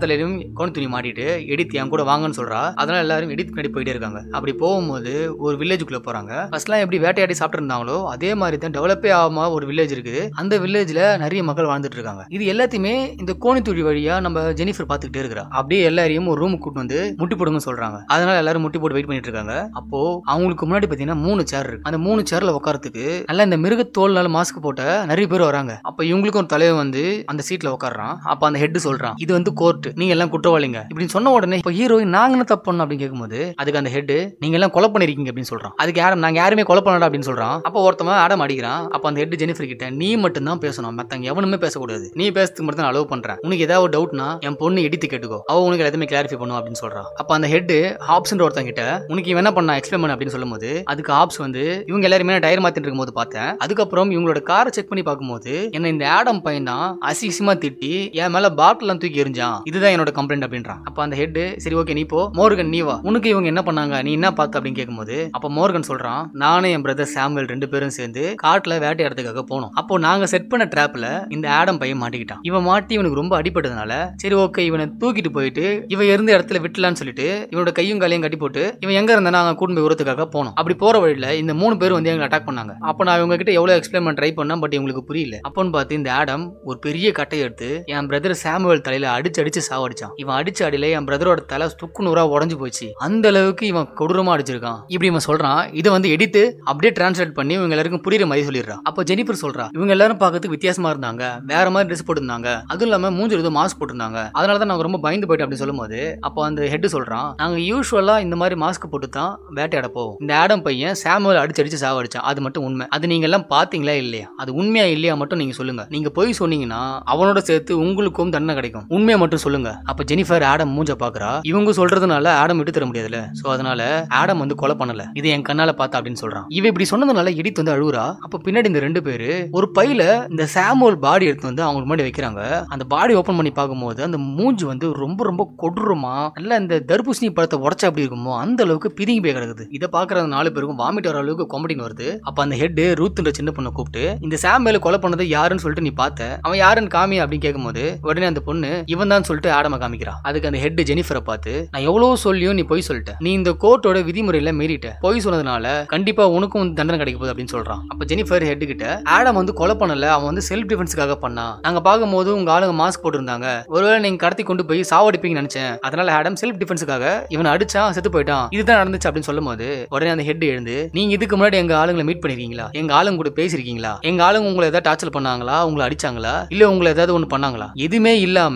கோன் துணி மாட்டிட்டு எடித் என் கூட வாங்கன்னு சொல்றா அதனால எல்லாரும் எடித் பின்னாடி போயிட்டே இருக்காங்க அப்படி போகும்போது ஒரு வில்லேஜுக்குள்ள போறாங்க ஃபர்ஸ்ட்லாம் எப்படி வேட்டையாடி சாப்பிட்டு இருந்தாங்களோ அதே மாதிரி தான் டெவலப்பே ஆகாம ஒரு வில்லேஜ் இருக்குது அந்த வில்லேஜ்ல நிறைய மக்கள் வாழ்ந்துட்டு இருக்காங்க இது எல்லாத்தையுமே இந்த கோணித்துழி வழியா நம்ம ஜெனிஃபர் பாத்துக்கிட்டே இருக்கிறா அப்படியே எல்லாரையும் ஒரு ரூமுக்கு கூட்டு வந்து முட்டி போடுங்கன்னு சொல்றாங்க அதனால எல்லாரும் முட்டி போட்டு வெயிட் பண்ணிட்டு இருக்காங்க அப்போ அவங்களுக்கு முன்னாடி பாத்தீங்கன்னா மூணு சேர் இருக்கு அந்த மூணு சேர்ல உட்காரத்துக்கு நல்லா இந்த மிருக தோல்னால மாஸ்க் போட்ட நிறைய பேர் வராங்க அப்ப இவங்களுக்கும் ஒரு தலைவர் வந்து அந்த சீட்ல உட்காடுறான் அப்ப அந்த ஹெட் சொல்றான் இது வந்து கோர்ட் நீங்க எல்லாம் குற்றவாளிங்க இப்படின்னு சொன்ன உடனே இப்போ ஹீரோயின் நாங்க என்ன தப்பு அப்படின்னு கேட்கும்போது அதுக்கு அந்த ஹெட் நீங்களாம் கொலை பண்ணிருக்கீங்க அப்படின்னு சொல்கிறான் அதுக்கு யாரும் நாங்கள் யாருமே கொலை பண்ணடா அப்படின்னு சொல்கிறான் அப்போ ஒருத்தவன் ஆடம் அடிக்கிறான் அப்போ அந்த ஹெட் ஜெனிஃபர் கிட்ட நீ மட்டும் தான் பேசணும் மற்றவங்க எவனுமே பேசக்கூடாது நீ பேசுறதுக்கு மட்டும் நான் அலோவ் பண்ணுறேன் உனக்கு ஏதாவது டவுட்னா என் பொண்ணு எடுத்து கேட்டுக்கோ அவள் உனக்கு எல்லாத்தையுமே கிளாரிஃபை பண்ணும் அப்படின்னு சொல்கிறான் அப்போ அந்த ஹெட் ஹாப்ஸ்ன்ற ஒருத்தவங்க கிட்ட உனக்கு என்ன பண்ணா எக்ஸ்பிளைன் பண்ண அப்படின்னு சொல்லும்போது அதுக்கு ஆப்ஸ் வந்து இவங்க எல்லாருமே டயர் மாத்திட்டு போது பார்த்தேன் அதுக்கப்புறம் இவங்களோட காரை செக் பண்ணி பார்க்கும்போது என்ன இந்த ஆடம் பையன் தான் அசிசிமா திட்டி என் மேல பாட்டில் தூக்கி எரிஞ்சான் இதுதான் என்னோட கம்ப்ளைண்ட் அப்படின்றான் அப்ப அந்த ஹெட் சரி ஓகே நீ போ மோர்கன் நீ வா உனக்கு இவங்க என்ன பண்ண சொன்னாங்க நீ என்ன பார்த்த அப்படின்னு கேட்கும்போது அப்போ மோர்கன் சொல்றான் நானும் என் பிரதர் சாமுவேல் ரெண்டு பேரும் சேர்ந்து காட்டுல வேட்டையாடுறதுக்காக போனோம் அப்போ நாங்கள் செட் பண்ண ட்ராப்ல இந்த ஆடம் பையன் மாட்டிக்கிட்டான் இவன் மாட்டி இவனுக்கு ரொம்ப அடிபட்டதுனால சரி ஓகே இவனை தூக்கிட்டு போயிட்டு இவன் இருந்த இடத்துல விட்டலான்னு சொல்லிட்டு இவனோட கையும் காலையும் கட்டி போட்டு இவன் எங்க இருந்தா நாங்கள் கூட்டு போய் உரத்துக்காக போனோம் அப்படி போற வழியில இந்த மூணு பேரும் வந்து எங்களை அட்டாக் பண்ணாங்க அப்போ நான் இவங்க கிட்ட எவ்வளோ எக்ஸ்பிளைன் பண்ண ட்ரை பண்ணா பட் இவங்களுக்கு புரியல அப்போன்னு பார்த்து இந்த ஆடம் ஒரு பெரிய கட்டையை எடுத்து என் பிரதர் சாமுவேல் தலையில அடிச்சு அடிச்சு சாவடிச்சான் இவன் அடிச்சு அடியில என் பிரதரோட தலை துக்கு நூறா உடஞ்சு போச்சு அந்த அளவுக்கு இவன் கொடூரமாக அடிச்சிருக்கான் இப்படி இவன் சொல்கிறான் இதை வந்து எடுத்து அப்படியே டிரான்ஸ்லேட் பண்ணி இவங்க எல்லாருக்கும் புரியுற மாதிரி சொல்லிடுறான் அப்போ ஜெனிஃபர் சொல்கிறா இவங்க எல்லாரும் பார்க்கறதுக்கு வித்தியாசமா இருந்தாங்க வேற மாதிரி ட்ரெஸ் போட்டிருந்தாங்க அதுவும் இல்லாமல் மூஞ்சில் ஏதோ மாஸ்க் போட்டிருந்தாங்க அதனால தான் நாங்கள் ரொம்ப பயந்து போயிட்டு அப்படின்னு சொல்லும்போது அப்போ அந்த ஹெட் சொல்கிறான் நாங்கள் யூஸ்வலாக இந்த மாதிரி மாஸ்க் போட்டு தான் வேட்டையாட போவோம் இந்த ஆடம் பையன் சாமுவல் அடிச்சு அடிச்சு சாவடிச்சான் அது மட்டும் உண்மை அது நீங்கள் எல்லாம் பார்த்தீங்களா இல்லையா அது உண்மையா இல்லையா மட்டும் நீங்கள் சொல்லுங்க நீங்கள் போய் சொன்னீங்கன்னா அவனோட சேர்த்து உங்களுக்கும் தண்டனை கிடைக்கும் உண்மையை மட்டும் சொல்லுங்க அப்போ ஜெனிஃபர் ஆடம் மூஞ்ச பார்க்குறா இவங்க சொல்றதுனால ஆடம் விட்டு தர முடியாதுல ஸோ அதனால அதனால ஆடம் வந்து கொலை பண்ணல இது என் கண்ணால பார்த்தா அப்படின்னு சொல்றான் இவ இப்படி சொன்னதுனால எடித் வந்து அழுகுறா அப்ப பின்னாடி இந்த ரெண்டு பேரு ஒரு பையில இந்த சாமுவல் பாடி எடுத்து வந்து அவங்க முன்னாடி வைக்கிறாங்க அந்த பாடி ஓபன் பண்ணி பார்க்கும்போது அந்த மூஞ்சி வந்து ரொம்ப ரொம்ப கொடூரமா நல்லா இந்த தர்பூசணி படத்தை உடச்சா அப்படி இருக்குமோ அந்த அளவுக்கு பிதுங்கி போய் கிடக்குது இதை பாக்குற நாலு பேருக்கும் வாமிட் வர அளவுக்கு காமெடின் வருது அப்ப அந்த ஹெட் ரூத்துன்ற சின்ன பொண்ணை கூப்பிட்டு இந்த சாம் மேல கொலை பண்ணது யாருன்னு சொல்லிட்டு நீ பார்த்த அவன் யாருன்னு காமி அப்படின்னு கேட்கும்போது உடனே அந்த பொண்ணு இவன் தான் சொல்லிட்டு ஆடம காமிக்கிறான் அதுக்கு அந்த ஹெட் ஜெனிஃபரை பார்த்து நான் எவ்வளவு சொல்லியும் நீ போய் சொல்லிட்ட நீ இந்த கோர்ட்டோட விதிமுறையில மீறிட்ட பொய் சொன்னதுனால கண்டிப்பா உனக்கும் வந்து தண்டனை கிடைக்க போகுது அப்படின்னு சொல்றான் அப்ப ஜெனிஃபர் ஹெட் கிட்ட ஆடம் வந்து கொலை பண்ணல அவன் வந்து செல்ஃப் டிஃபென்ஸ்க்காக பண்ணான் நாங்க போது உங்க ஆளுங்க மாஸ்க் போட்டிருந்தாங்க ஒருவேளை நீங்க கடத்தி கொண்டு போய் சாவடிப்பீங்கன்னு நினைச்சேன் அதனால ஆடம் செல்ஃப் டிஃபென்ஸுக்காக இவன் அடிச்சான் செத்து போயிட்டான் இதுதான் நடந்துச்சு அப்படின்னு சொல்லும் போது உடனே அந்த ஹெட் எழுந்து நீங்க இதுக்கு முன்னாடி எங்க ஆளுங்களை மீட் பண்ணிருக்கீங்களா எங்க ஆளுங்க கூட பேசிருக்கீங்களா எங்க ஆளுங்க உங்களை ஏதாவது டார்ச்சர் பண்ணாங்களா உங்களை அடிச்சாங்களா இல்ல உங்களை ஏதாவது ஒன்னு பண்ணாங்களா எதுவுமே இல்லாம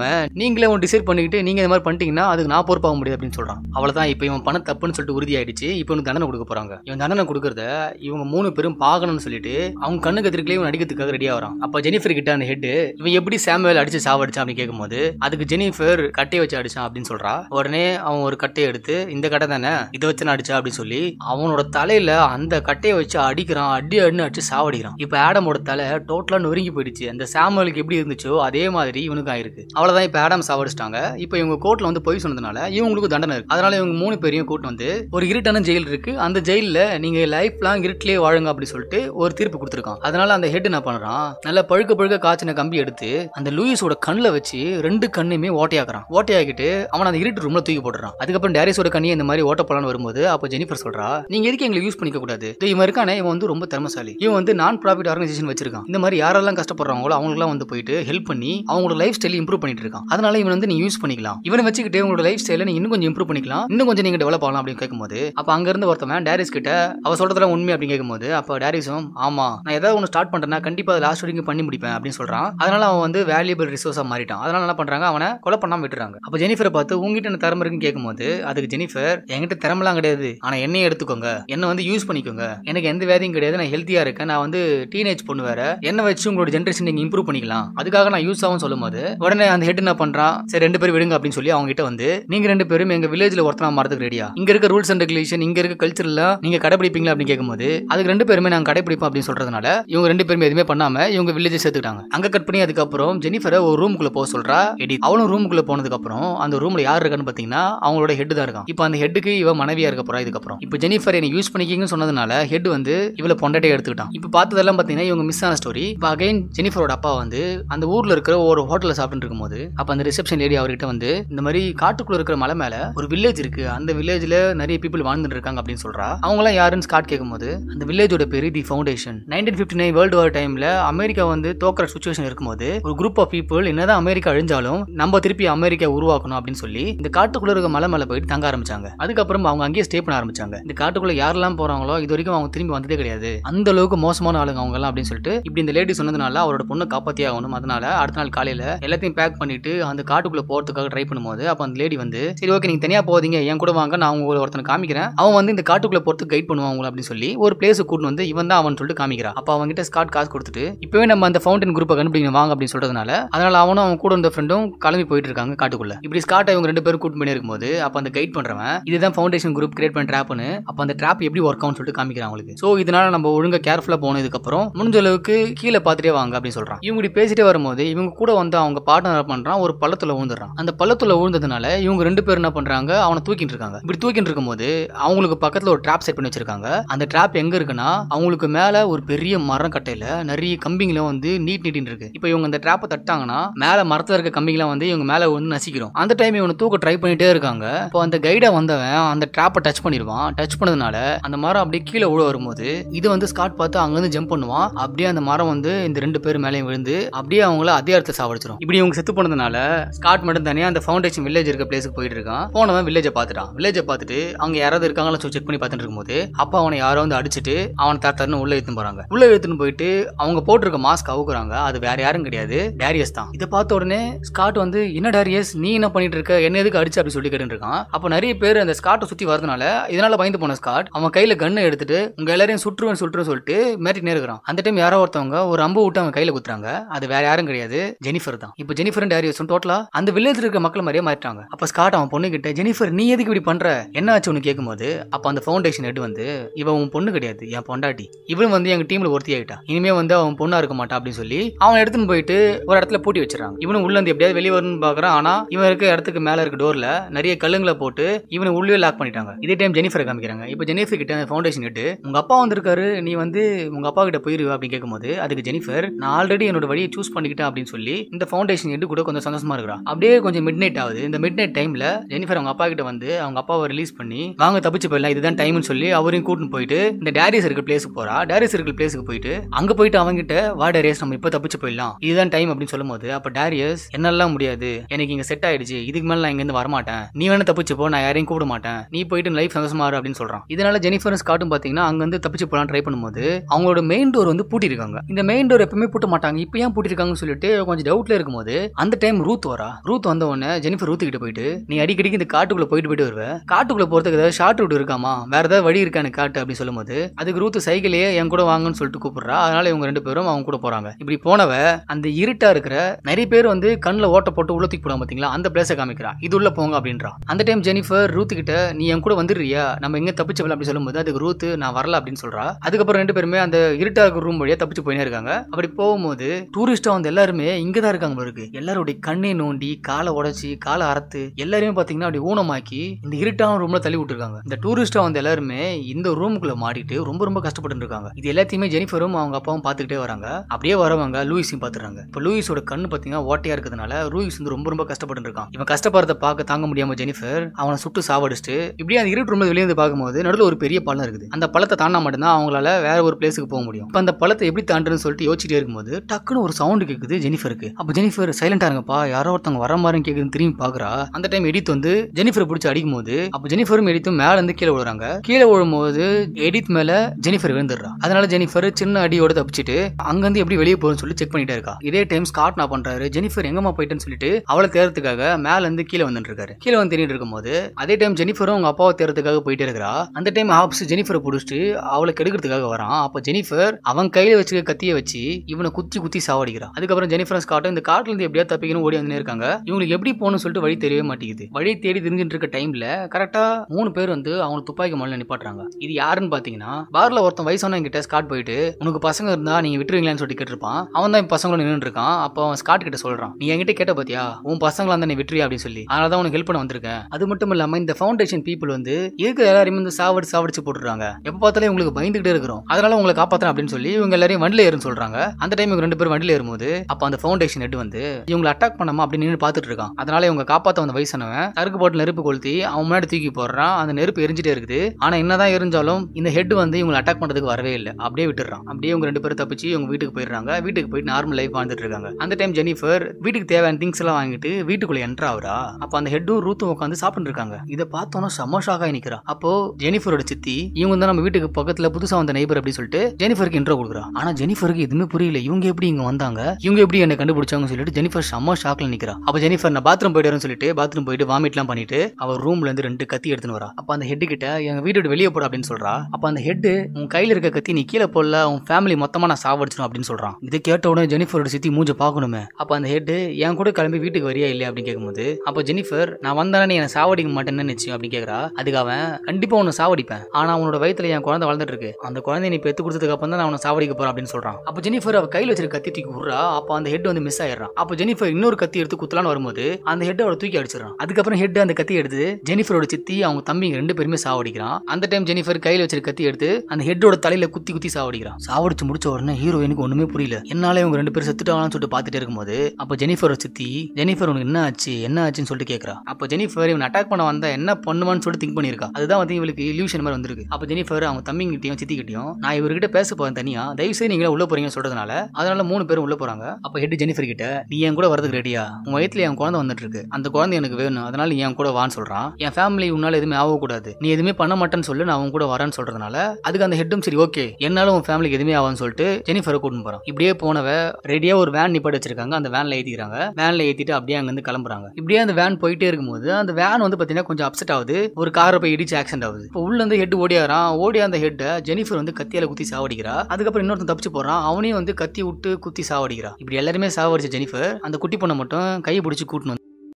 நீங்களே ஒன்று டிசைட் பண்ணிக்கிட்டு நீங்க இந்த மாதிரி பண்ணிட்டீங்கன்னா அதுக்கு நான் பொறுப்பாக முடியாது அப்படின்னு சொல்றான் அவ்வளவுதான் இப்போ இவன் பண்ண தப்பு தப்புன்னு சொல்லிட்டு உறுதியாயிடுச்சு இப்போ இவனுக்கு தண்டனை கொடுக்க போறாங்க இவன் தண்டனை கொடுக்கறத இவங்க மூணு பேரும் பார்க்கணும்னு சொல்லிட்டு அவங்க கண்ணுக்கு எதிர்க்கலே இவன் அடிக்கிறதுக்காக ரெடியா ஆகிறான் அப்ப ஜெனிஃபர் கிட்ட அந்த ஹெட் இவன் எப்படி சாமுவேல் அடிச்சு சாவடிச்சான் அப்படின்னு கேட்கும்போது அதுக்கு ஜெனிஃபர் கட்டையை வச்சு அடிச்சான் அப்படின்னு சொல்றா உடனே அவன் ஒரு கட்டையை எடுத்து இந்த கட்டை தானே இதை வச்சு நான் அடிச்சா அப்படின்னு சொல்லி அவனோட தலையில அந்த கட்டையை வச்சு அடிக்கிறான் அடி அடின்னு அடிச்சு சாவடிக்கிறான் இப்ப ஆடமோட தலை டோட்டலா நொறுங்கி போயிடுச்சு அந்த சாமுவலுக்கு எப்படி இருந்துச்சோ அதே மாதிரி இவனுக்கு ஆயிருக்கு அவ்வளவுதான் இப்ப ஆடம் சாவடிச்சிட்டாங்க இப்ப இவங்க கோர்ட்ல வந்து பொய் சொன்னதுனால இவங்களுக்கு தண்டனை இருக்கு அதனால இவங்க மூணு பேரையும் கூட்டம் வந்து ஒரு இருட்டான ஜெயில் இருக்கு அந்த ஜெயிலில் நீங்க லைஃப் லாங் இருட்டிலே வாழுங்க அப்படின்னு சொல்லிட்டு ஒரு தீர்ப்பு கொடுத்துருக்கான் அதனால அந்த ஹெட் என்ன பண்றான் நல்லா பழுக்க பழுக்க காய்ச்சின கம்பி எடுத்து அந்த லூயிஸோட கண்ணில் வச்சு ரெண்டு கண்ணுமே ஓட்டையாக்குறான் ஓட்டையாக்கிட்டு அவன் அந்த இருட்டு ரூம்ல தூக்கி போடுறான் அதுக்கப்புறம் டேரிஸோட கண்ணியை இந்த மாதிரி ஓட்ட போலான்னு வரும்போது அப்போ ஜெனிஃபர் சொல்றா நீங்க எதுக்கு எங்களை யூஸ் பண்ணிக்க கூடாது இவன் இருக்கானே இவன் வந்து ரொம்ப திறமசாலி இவன் வந்து நான் ப்ராஃபிட் ஆர்கனைசேஷன் வச்சிருக்கான் இந்த மாதிரி யாரெல்லாம் கஷ்டப்படுறாங்களோ அவங்களுக்குலாம் வந்து போயிட்டு ஹெல்ப் பண்ணி அவங்களோட லைஃப் ஸ்டைல் இம்ப்ரூவ் பண்ணிட்டு இருக்கான் அதனால இவன் வந்து நீ யூஸ் பண்ணிக்கலாம் இவனை வச்சுக்கிட்டு உங்களோட லைஃப் ஸ்டைல நீ இன்னும் கொஞ்சம் இம்ப்ரூவ் பண்ணிக்கலாம் இன்னும் கொஞ்சம் நீங்க டெவலப் ஆகலாம் போகலாம் அப்படின்னு கேட்கும்போது அப்ப அப்போ இருந்து ஒருத்தவன் டேரிஸ் கிட்ட அவ சொல்றதுல உண்மை அப்படின்னு கேட்கும்போது அப்போ டேரிஸும் ஆமா நான் ஏதாவது ஒன்று ஸ்டார்ட் பண்ணுறேன்னா கண்டிப்பாக லாஸ்ட் வரைக்கும் பண்ணி முடிப்பேன் அப்படின்னு சொல்கிறான் அதனால அவன் வந்து வேல்யூபிள் ரிசோர்ஸாக மாறிட்டான் அதனால என்ன பண்ணுறாங்க அவனை கொலை பண்ணாமல் விட்டுறாங்க அப்போ ஜெனிஃபரை பார்த்து உங்ககிட்ட என்ன திறமை இருக்குன்னு கேட்கும்போது அதுக்கு ஜெனிஃபர் என்கிட்ட திறமெல்லாம் கிடையாது ஆனால் என்னையே எடுத்துக்கோங்க என்னை வந்து யூஸ் பண்ணிக்கோங்க எனக்கு எந்த வேலையும் கிடையாது நான் ஹெல்த்தியாக இருக்கேன் நான் வந்து டீனேஜ் பொண்ணு வேற என்ன வச்சு உங்களோட ஜென்ரேஷன் நீங்கள் இம்ப்ரூவ் பண்ணிக்கலாம் அதுக்காக நான் யூஸ் ஆகும் சொல்லும்போது உடனே அந்த ஹெட் என்ன பண்ணுறான் சரி ரெண்டு பேரும் விடுங்க அப்படின்னு சொல்லி அவங்க கிட்ட வந்து நீங்கள் ரெண்டு பேரும் எங்கள் வில்லேஜில் ஒருத்தனா மாறதுக்கு ரெடியா இங்க இருக்க ரூல்ஸ் அண்ட் ரெகுலேஷன் இங்க இருக்க எல்லாம் நீங்க கடைபிடிப்பீங்களா அப்படின்னு கேட்கும்போது அதுக்கு ரெண்டு பேருமே நாங்க கடைபிடிப்போம் அப்படின்னு சொல்றதுனால இவங்க ரெண்டு பேருமே எதுவுமே பண்ணாம இவங்க வில்லேஜ் சேர்த்துக்கிட்டாங்க அங்க கட் பண்ணி அதுக்கப்புறம் ஜெனிஃபரை ஒரு ரூமுக்குள்ள போக சொல்றா எடி அவளும் ரூமுக்குள்ள போனதுக்கு அப்புறம் அந்த ரூம்ல யார் இருக்கான்னு பாத்தீங்கன்னா அவங்களோட ஹெட் தான் இருக்கான் இப்போ அந்த ஹெட்டுக்கு இவ மனைவியா இருக்க போறா இதுக்கப்புறம் இப்போ ஜெனிஃபர் என்னை யூஸ் பண்ணிக்கிங்கன்னு சொன்னதுனால ஹெட் வந்து இவளை பொண்டாட்டே எடுத்துக்கிட்டான் இப்போ பார்த்ததெல்லாம் பாத்தீங்கன்னா இவங்க மிஸ் ஆன ஸ்டோரி இப்போ அகைன் ஜெனிஃபரோட அப்பா வந்து அந்த ஊர்ல இருக்கிற ஒரு ஹோட்டல சாப்பிட்டு போது அப்ப அந்த ரிசப்ஷன் லேடி அவர்கிட்ட வந்து இந்த மாதிரி காட்டுக்குள்ள இருக்கிற மலை மேல ஒரு வில்லேஜ் இருக்கு அந்த வில்லேஜ்ல நிறைய பீப்புள் வாழ்ந்துட்டு இருக்காங்க அப்படின்னு சொல்றா எல்லாம் யாருன்னு ஸ்காட் கேட்கும்போது அந்த வில்லேஜோட பேரு the foundation nineteen fifty nine world war டைம்ல அமெரிக்கா வந்து தோக்கிற சுச்சுவேஷன் இருக்கும்போது ஒரு குரூப் ஆஃப் பீப்புள் என்னதான் அமெரிக்கா அழிஞ்சாலும் நம்ம திருப்பி அமெரிக்கா உருவாக்கணும் அப்படின்னு சொல்லி இந்த காட்டுக்குள்ள இருக்க மலை மலை போயிட்டு தங்க ஆரம்பிச்சாங்க அதுக்கப்புறம் அவங்க அங்கேயே ஸ்டே பண்ண ஆரம்பிச்சாங்க இந்த காட்டுக்குள்ள யாரெல்லாம் போறாங்களோ இது வரைக்கும் அவங்க திரும்பி வந்ததே கிடையாது அந்த அளவுக்கு மோசமான ஆளுங்க அவங்க எல்லாம் அப்படின்னு சொல்லிட்டு இப்படி இந்த லேடி சொன்னதுனால அவரோட பொண்ணை காப்பாத்தி ஆகணும் அதனால அடுத்த நாள் காலையில எல்லாத்தையும் பேக் பண்ணிட்டு அந்த காட்டுக்குள்ள போறதுக்காக ட்ரை பண்ணும்போது அப்ப அந்த லேடி வந்து சரி ஓகே நீங்க தனியா போதீங்க என் கூட வாங்க நான் உங்களுக்கு ஒருத்தன் காமிக்கிறேன் அவன் வந்து இந்த காட்டுக்குள்ளே போகிறதுக்கு கைட் பண்ணுவான் உங்களை அப்படின்னு சொல்லி ஒரு பிளேஸ் கூட்டு வந்து இவன் தான் அவன் சொல்லிட்டு காமிக்கிறான் அப்போ கிட்ட ஸ்காட் காசு கொடுத்துட்டு இப்பவே நம்ம அந்த ஃபவுண்டன் குரூப்பை கண்டுபிடிங்க வாங்க அப்படின்னு சொல்றதுனால அதனால அவனும் அவன் கூட இருந்த ஃப்ரெண்டும் கிளம்பி போயிட்டு இருக்காங்க காட்டுக்குள்ள இப்படி ஸ்காட் இவங்க ரெண்டு பேரும் கூட்டு பண்ணி இருக்கும்போது அப்போ அந்த கைட் பண்றவன் இதுதான் ஃபவுண்டேஷன் குரூப் கிரியேட் பண்ண ட்ராப்னு அப்ப அந்த ட்ராப் எப்படி ஒர்க் ஆகும் சொல்லிட்டு காமிக்கிறான் அவங்களுக்கு ஸோ இதனால நம்ம ஒழுங்காக கேர்ஃபுல்லாக போனதுக்கப்புறம் முடிஞ்ச அளவுக்கு கீழே பார்த்துட்டே வாங்க அப்படின்னு சொல்றான் இவங்க இப்படி பேசிட்டே வரும்போது இவங்க கூட வந்து அவங்க பார்ட்னர் பண்றான் ஒரு பள்ளத்துல விழுந்துடுறான் அந்த பள்ளத்துல விழுந்ததுனால இவங்க ரெண்டு பேரும் என்ன பண்றாங்க அவனை தூக்கிட்டு இருக்காங்க இப்படி தூக்கி போய்கிட்டு இருக்கும்போது அவங்களுக்கு பக்கத்தில் ஒரு ட்ராப் செட் பண்ணி வச்சிருக்காங்க அந்த ட்ராப் எங்க இருக்குன்னா அவங்களுக்கு மேல ஒரு பெரிய மரம் கட்டையில நிறைய கம்பிங்களும் வந்து நீட் நீட்டின் இருக்கு இப்போ இவங்க அந்த ட்ராப்பை தட்டாங்கன்னா மேல மரத்துல இருக்க கம்பிங்களாம் வந்து இவங்க மேல வந்து நசிக்கிறோம் அந்த டைம் இவனை தூக்க ட்ரை பண்ணிட்டே இருக்காங்க இப்போ அந்த கைடா வந்தவன் அந்த ட்ராப்பை டச் பண்ணிடுவான் டச் பண்ணதுனால அந்த மரம் அப்படியே கீழே விழ வரும்போது இது வந்து ஸ்காட் பார்த்து அங்கேருந்து ஜம்ப் பண்ணுவான் அப்படியே அந்த மரம் வந்து இந்த ரெண்டு பேர் மேலேயும் விழுந்து அப்படியே அவங்கள அதிகாரத்தை இடத்துல இப்படி இவங்க செத்து போனதுனால ஸ்காட் மட்டும் தனியாக அந்த ஃபவுண்டேஷன் வில்லேஜ் இருக்க பிளேஸுக்கு போயிட்டு இருக்கான் போனவன் வில்லேஜை பார்த்துட்டான் வில்லேஜை பார்த்து பார்த்துட்டு அங்கே யாராவது இருக்காங்களா செக் பண்ணி பார்த்துட்டு இருக்கும்போது அப்போ அவனை யாரோ வந்து அடிச்சுட்டு அவனை தாத்தாருன்னு உள்ள எடுத்து போறாங்க உள்ள எடுத்துன்னு போயிட்டு அவங்க போட்டிருக்க மாஸ்க் அவுக்குறாங்க அது வேற யாரும் கிடையாது டேரியஸ் தான் இதை பார்த்த உடனே ஸ்காட் வந்து என்ன டேரியஸ் நீ என்ன பண்ணிட்டு இருக்க என்ன எதுக்கு அடிச்சு அப்படி சொல்லி கேட்டுருக்கான் இருக்கான் அப்போ நிறைய பேர் அந்த ஸ்காட்டை சுற்றி வரதுனால இதனால பயந்து போன ஸ்காட் அவன் கையில கண்ணை எடுத்துட்டு உங்க எல்லாரையும் சுற்றுவேன் சுற்றுன்னு சொல்லிட்டு மேட்டி இருக்கிறான் அந்த டைம் யாரோ ஒருத்தவங்க ஒரு அம்பு விட்டு அவங்க கையில குத்துறாங்க அது வேற யாரும் கிடையாது ஜெனிஃபர் தான் இப்போ ஜெனிஃபர் டேரியஸ் டோட்டலா அந்த வில்லேஜ் இருக்க மக்கள் மாதிரியே மாறிட்டாங்க அப்போ ஸ்காட் அவன் பொண்ணு கிட்ட ஜெனிஃபர் நீ எதுக்கு இப்படி பண்ற என்ன ஆச்சு ஒன்று கேட்கும்போது அப்போ அந்த ஃபவுண்டேஷன் ஹெட் வந்து இவன் உன் பொண்ணு கிடையாது என் பொண்டாட்டி இவளும் வந்து எங்கள் டீமில் ஒருத்தி ஆகிட்டான் இனிமே வந்து அவன் பொண்ணாக இருக்க மாட்டான் அப்படின்னு சொல்லி அவன் எடுத்துன்னு போயிட்டு ஒரு இடத்துல பூட்டி வச்சிடறாங்க இவனும் உள்ள வந்து எப்படியாவது வெளியே வரணும்னு பார்க்குறான் ஆனால் இவன் இருக்க இடத்துக்கு மேலே இருக்க டோரில் நிறைய கல்லுங்களை போட்டு இவனை உள்ளே லாக் பண்ணிட்டாங்க இதே டைம் ஜெனிஃபர் காமிக்கிறாங்க இப்போ ஜெனிஃபர் கிட்ட அந்த ஃபவுண்டேஷன் ஹெட் உங்கள் அப்பா வந்திருக்காரு நீ வந்து உங்கள் அப்பா கிட்ட போயிருவா அப்படின்னு கேட்கும்போது அதுக்கு ஜெனிஃபர் நான் ஆல்ரெடி என்னோட வழியை சூஸ் பண்ணிக்கிட்டேன் அப்படின்னு சொல்லி இந்த ஃபவுண்டேஷன் ஹெட் கூட கொஞ்சம் சந்தோஷமாக இருக்கிறான் அப்படியே கொஞ்சம் மிட் நைட் ஆகுது இந்த மிட் நைட் டைமில் ஜெனிஃபர் அவங்க அப்பா கிட்ட வந்து அவங்க அப்பாவை ரிலீஸ் ரிலீஸ் பண்ணி வாங்க தப்பிச்சு போயிடலாம் இதுதான் டைம் சொல்லி அவரையும் கூட்டு போயிட்டு இந்த டேரிஸ் இருக்கிற பிளேஸ்க்கு போறா டேரிஸ் இருக்கிற பிளேஸ்க்கு போயிட்டு அங்க போயிட்டு கிட்ட வா டேரியஸ் நம்ம இப்ப தப்பிச்சு போயிடலாம் இதுதான் டைம் அப்படின்னு சொல்லும் போது அப்ப டேரியஸ் என்னெல்லாம் முடியாது எனக்கு இங்க செட் ஆயிடுச்சு இதுக்கு மேல நான் இங்க இருந்து வரமாட்டேன் நீ வேணா தப்பிச்சு போ நான் யாரையும் கூட மாட்டேன் நீ போயிட்டு லைஃப் சந்தோஷமா அப்படின்னு சொல்றான் இதனால ஜெனிஃபரன்ஸ் காட்டும் பாத்தீங்கன்னா அங்க வந்து தப்பிச்சு போலாம் ட்ரை பண்ணும்போது அவங்களோட மெயின் டோர் வந்து பூட்டிருக்காங்க இந்த மெயின் டோர் எப்பவுமே பூட்ட மாட்டாங்க இப்ப ஏன் பூட்டிருக்காங்கன்னு சொல்லிட்டு கொஞ்சம் டவுட்ல இருக்கும்போது அந்த டைம் ரூத் வரா ரூத் வந்த உடனே ஜெனிஃபர் ரூத் கிட்ட போயிட்டு நீ அடிக்கடிக்கு இந்த காட்டுக்குள்ள போயிட்டு போயிட்டு வருவேன் காட்டு காட்டுக்குள்ளே போகிறதுக்கு ஏதாவது ஷார்ட் ரூட் இருக்காமா வேறு ஏதாவது வழி எனக்கு காட்டு அப்படின்னு சொல்லும்போது அதுக்கு ரூத்து சைக்கிளே என் கூட வாங்கன்னு சொல்லிட்டு கூப்பிடுறா அதனால இவங்க ரெண்டு பேரும் அவங்க கூட போகிறாங்க இப்படி போனவ அந்த இருட்டாக இருக்கிற நிறைய பேர் வந்து கண்ணில் ஓட்ட போட்டு உள்ளத்துக்கு போடுவாங்க பார்த்தீங்களா அந்த பிளேஸை காமிக்கிறா இது உள்ள போங்க அப்படின்றா அந்த டைம் ஜெனிஃபர் ரூத்து கிட்ட நீ என் கூட வந்துடுறியா நம்ம எங்கே தப்பிச்சவள அப்படின்னு சொல்லும்போது அதுக்கு ரூத்து நான் வரல அப்படின்னு சொல்கிறா அதுக்கப்புறம் ரெண்டு பேருமே அந்த இருட்டாக இருக்கிற ரூம் வழியாக தப்பிச்சு போயினே இருக்காங்க அப்படி போகும்போது டூரிஸ்டா வந்து எல்லாருமே இங்கே தான் இருக்காங்க இருக்கு எல்லாருடைய கண்ணை நோண்டி காலை உடச்சி காலை அறுத்து எல்லாருமே பார்த்தீங்கன்னா அப்படி ஊனமாக்கி இந்த இருட்டா ஒரு ரூம்ல தள்ளி விட்டுருக்காங்க இந்த டூரிஸ்ட்டாக வந்து எல்லாருமே இந்த ரூமுக்குள்ள மாட்டிட்டு ரொம்ப ரொம்ப கஷ்டப்பட்டு இருக்காங்க இது எல்லாத்தையுமே ஜெனிஃபரும் அவங்க அப்பாவும் பார்த்துக்கிட்டே வராங்க அப்படியே வரவங்க லூயிஸையும் பாத்துறாங்க இப்போ லூயிஸோட கண்ணு பார்த்தீங்கன்னா ஓட்டையா இருக்கிறதுனால லூயிஸ் வந்து ரொம்ப ரொம்ப கஷ்டப்பட்டு இருக்கான் இவன் கஷ்டப்படுறத பார்க்க தாங்க முடியாம ஜெனிஃபர் அவனை சுட்டு சாவடிச்சுட்டு இப்படியே அந்த இருட்டு ரூம்ல வெளியே வந்து பார்க்கும்போது நடுவில் ஒரு பெரிய பழம் இருக்குது அந்த பழத்தை தாண்டா மட்டும்தான் அவங்களால வேற ஒரு பிளேஸுக்கு போக முடியும் இப்போ அந்த பழத்தை எப்படி தாண்டுன்னு சொல்லிட்டு யோசிச்சுட்டே இருக்கும்போது டக்குன்னு ஒரு சவுண்டு கேட்குது ஜெனிஃபருக்கு அப்போ ஜெனிஃபர் சைலண்டா இருங்கப்பா யாரோ ஒருத்தவங்க வர மாதிரி கேக்குதுன்னு திரும்பி பாக்குறா அந்த டைம் எடித் வந்து ஜெனிஃபர் பிடிச்சி அடிக்கும் போது ஜெனிஃபரும் எடித்தும் மேல இருந்து கீழே விழுறாங்க கீழே விழும்போது எடித் மேல ஜெனிஃபர் விழுந்துடுறா அதனால ஜெனிஃபர் சின்ன அடியோட அங்க இருந்து எப்படி வெளியே போகும்னு சொல்லி செக் பண்ணிட்டே இருக்கா இதே டைம் ஸ்காட் நான் பண்றாரு ஜெனிஃபர் எங்கம்மா போயிட்டுன்னு சொல்லிட்டு அவளை தேர்றதுக்காக மேல இருந்து கீழே வந்துட்டு இருக்காரு கீழே வந்து இருக்கும் இருக்கும்போது அதே டைம் ஜெனிஃபரும் அவங்க அப்பாவை தேர்றதுக்காக போயிட்டே இருக்கிறா அந்த டைம் ஆபிஸ் ஜெனிஃபரை பிடிச்சிட்டு அவளை கெடுக்கிறதுக்காக வரான் அப்ப ஜெனிஃபர் அவன் கையில வச்சு கத்தியை வச்சு இவனை குத்தி குத்தி சாவடிக்கிறான் அதுக்கப்புறம் ஜெனிஃபர் ஸ்காட் இந்த காட்டுல இருந்து எப்படியா தப்பிக்கணும் ஓடி வந்து இருக்காங்க இவங்களுக்கு எப்படி போகணும்னு சொல்லிட்டு வழி தெரியவே மாட்டேங்குது வழி தேடி தெரிஞ்சுட்டு இருக்க டைம்ல கரெக்டா கரெக்டாக மூணு பேர் வந்து அவங்க துப்பாக்கி மேலே நிப்பாட்டுறாங்க இது யாருன்னு பார்த்தீங்கன்னா பார்ல ஒருத்தன் வயசான கிட்ட ஸ்காட் போயிட்டு உனக்கு பசங்க இருந்தா நீங்க விட்டுருவீங்களான்னு சொல்லி கேட்டிருப்பான் அவன் தான் பசங்களும் நின்று இருக்கான் அப்போ அவன் ஸ்காட் கிட்ட சொல்றான் நீ என்கிட்ட கேட்ட பாத்தியா உன் பசங்களா தான் நீ விட்டுறியா அப்படின்னு சொல்லி அதனால தான் உனக்கு ஹெல்ப் பண்ண வந்திருக்கேன் அது மட்டும் இல்லாம இந்த ஃபவுண்டேஷன் பீப்புள் வந்து இருக்க எல்லாரையும் வந்து சாவடி சாவடிச்சு போட்டுறாங்க எப்ப பார்த்தாலும் உங்களுக்கு பயந்துகிட்டே இருக்கிறோம் அதனால உங்களை காப்பாத்தலாம் அப்படின்னு சொல்லி இவங்க எல்லாரையும் வண்டில ஏறுன்னு சொல்றாங்க அந்த டைம் ரெண்டு பேரும் வண்டில ஏறும்போது அப்ப அந்த ஃபவுண்டேஷன் ஹெட் வந்து இவங்களை அட்டாக் பண்ணாம அப்படின்னு நின்று பாத்துட்டு இருக்கான் அதனால இவங்க காப்பாத்த வந்த வயசானவன் சரக்கு பாட்டில் நெருப்பு கொளுத்தி அவன் முன்னாடி தூக்கி தூக்கி போடுறான் அந்த நெருப்பு எரிஞ்சிட்டே இருக்குது ஆனா என்னதான் எரிஞ்சாலும் இந்த ஹெட் வந்து இவங்களை அட்டாக் பண்றதுக்கு வரவே இல்லை அப்படியே விட்டுறான் அப்படியே இவங்க ரெண்டு பேரும் தப்பிச்சு இவங்க வீட்டுக்கு போயிடுறாங்க வீட்டுக்கு போயிட்டு நார்மல் லைஃப் வாழ்ந்துட்டு இருக்காங்க அந்த டைம் ஜெனிஃபர் வீட்டுக்கு தேவையான திங்ஸ் எல்லாம் வாங்கிட்டு வீட்டுக்குள்ள என்ட்ரா ஆகுறா அப்ப அந்த ஹெட்டும் ரூத்தும் உட்காந்து சாப்பிட்டு இருக்காங்க இதை பார்த்தோன்னா சமோஷாக ஷாக்காக நிக்கிறா அப்போ ஜெனிஃபரோட சித்தி இவங்க தான் நம்ம வீட்டுக்கு பக்கத்துல புதுசா வந்த நெய்பர் அப்படின்னு சொல்லிட்டு ஜெனிஃபருக்கு இன்ட்ரோ கொடுக்குறா ஆனா ஜெனிஃபருக்கு எதுவுமே புரியல இவங்க எப்படி இங்க வந்தாங்க இவங்க எப்படி என்ன கண்டுபிடிச்சாங்கன்னு சொல்லிட்டு ஜெனிஃபர் செம்ம ஷாக்ல நிக்கிறா அப்ப ஜெனிஃபர் நான் பாத்ரூம் போயிடுறேன்னு சொல்லிட்டு பாத்ரூம் போயிட்டு வாமிட்லாம் பண்ணிட்டு அவர் ரூம்ல இருந்து ரெண்டு கத்தி எடுத்துன்னு வரா அப்போ அந்த ஹெட்டு கிட்ட எங்க வீட்டு வெளியே போட அப்படின்னு சொல்றா அப்போ அந்த ஹெட் உன் கையில் இருக்க கத்தி நீ கீழே போடல உன் ஃபேமிலி மொத்தமாக நான் சாவடிச்சிடும் அப்படின்னு சொல்றான் இது கேட்ட உடனே ஜெனிஃபரோட சித்தி மூஞ்ச பார்க்கணுமே அப்போ அந்த ஹெட்டு என் கூட கிளம்பி வீட்டுக்கு வரியா இல்லையா அப்படின்னு கேட்கும்போது அப்போ ஜெனிஃபர் நான் வந்தானே என்னை சாவடிக்க மாட்டேன்னு நினைச்சு அப்படின்னு கேக்குறா அதுக்காக அவன் கண்டிப்பாக உன்னை சாவடிப்பேன் ஆனால் உன்னோட வயத்துல என் குழந்தை வளர்ந்துட்டு இருக்கு அந்த குழந்தை நீ பெத்து கொடுத்ததுக்கு அப்புறம் தான் நான் உன்னை சாவடிக்க போறேன் அப்படின்னு சொல்றான் அப்போ ஜெனிஃபர் அவ கையில் வச்சிருக்க கத்தி தூக்கி விடுறா அப்போ அந்த ஹெட் வந்து மிஸ் ஆயிடுறான் அப்போ ஜெனிஃபர் இன்னொரு கத்தி எடுத்து குத்தலான்னு வரும்போது அந்த ஹெட் அவளை தூக்கி அடிச்சிடறான் அதுக்கப்புறம் ஹெட் அந்த கத்தி எடுத்து ஜெனிஃபரோட கத்தி அவங்க தம்பி ரெண்டு பேருமே சாவடிக்கிறான் அந்த டைம் ஜெனிஃபர் கையில் வச்சிரு கத்தி எடுத்து அந்த ஹெட்டோட தலையில குத்தி குத்தி சாவடிக்கிறான் சாவடிச்சு முடிச்ச உடனே ஹீரோயினுக்கு ஒண்ணுமே புரியல என்னால இவங்க ரெண்டு பேரும் செத்துட்டாங்கன்னு சொல்லிட்டு பாத்துட்டே இருக்கும்போது அப்ப ஜெனிஃபர் சுத்தி ஜெனிஃபர் உனக்கு என்ன ஆச்சு என்ன ஆச்சுன்னு சொல்லிட்டு கேக்குறான் அப்ப ஜெனிஃபர் இவன் அட்டாக் பண்ண வந்தா என்ன பண்ணுவான்னு சொல்லிட்டு திங்க் பண்ணிருக்கா அதுதான் வந்து இவளுக்கு இல்யூஷன் மாதிரி வந்திருக்கு அப்ப ஜெனிஃபர் அவங்க தம்பி கிட்டயும் சித்தி கிட்டயும் நான் இவர்கிட்ட பேச போறேன் தனியா தயவு செய்து நீங்களே உள்ள போறீங்க சொல்றதுனால அதனால மூணு பேரும் உள்ள போறாங்க அப்ப ஹெட் ஜெனிஃபர் கிட்ட நீ என் கூட வரதுக்கு ரெடியா உங்க வயத்துல என் குழந்தை வந்துட்டு இருக்கு அந்த குழந்தை எனக்கு வேணும் அதனால என் கூட வான்னு சொல்றான் என் ஃபேமிலி உன்னால எதுவுமே ஆகக்கூடாது நீ எதுவுமே பண்ண மாட்டேன்னு சொல்லி நான் உன் கூட வரேன்னு சொல்றதுனால அதுக்கு அந்த ஹெட்டும் சரி ஓகே என்னால உன் ஃபேமிலிக்கு எதுவுமே ஆகான்னு சொல்லிட்டு ஜெனிஃபரை கூட்டு போறான் இப்படியே போனவ ரெடியா ஒரு வேன் நிப்பாடி வச்சிருக்காங்க அந்த வேன்ல ஏத்திக்கிறாங்க வேன்ல ஏத்திட்டு அப்படியே அங்க இருந்து கிளம்புறாங்க இப்படியே அந்த வேன் போயிட்டே இருக்கும்போது அந்த வேன் வந்து பாத்தீங்கன்னா கொஞ்சம் அப்செட் ஆகுது ஒரு காரை போய் இடிச்சு ஆக்சிடென்ட் ஆகுது இப்போ உள்ள இருந்து ஹெட் ஓடியாரான் ஓடிய அந்த ஹெட்டை ஜெனிஃபர் வந்து கத்தியால குத்தி சாவடிக்கிறா அதுக்கப்புறம் இன்னொருத்தன் தப்பிச்சு போறான் அவனையும் வந்து கத்தி விட்டு குத்தி சாவடிக்கிறான் இப்படி எல்லாருமே சாவடிச்ச ஜெனிஃபர் அந்த குட்டி பொண்ணை மட்டும் கை பிடிச்சி கூட்டணும்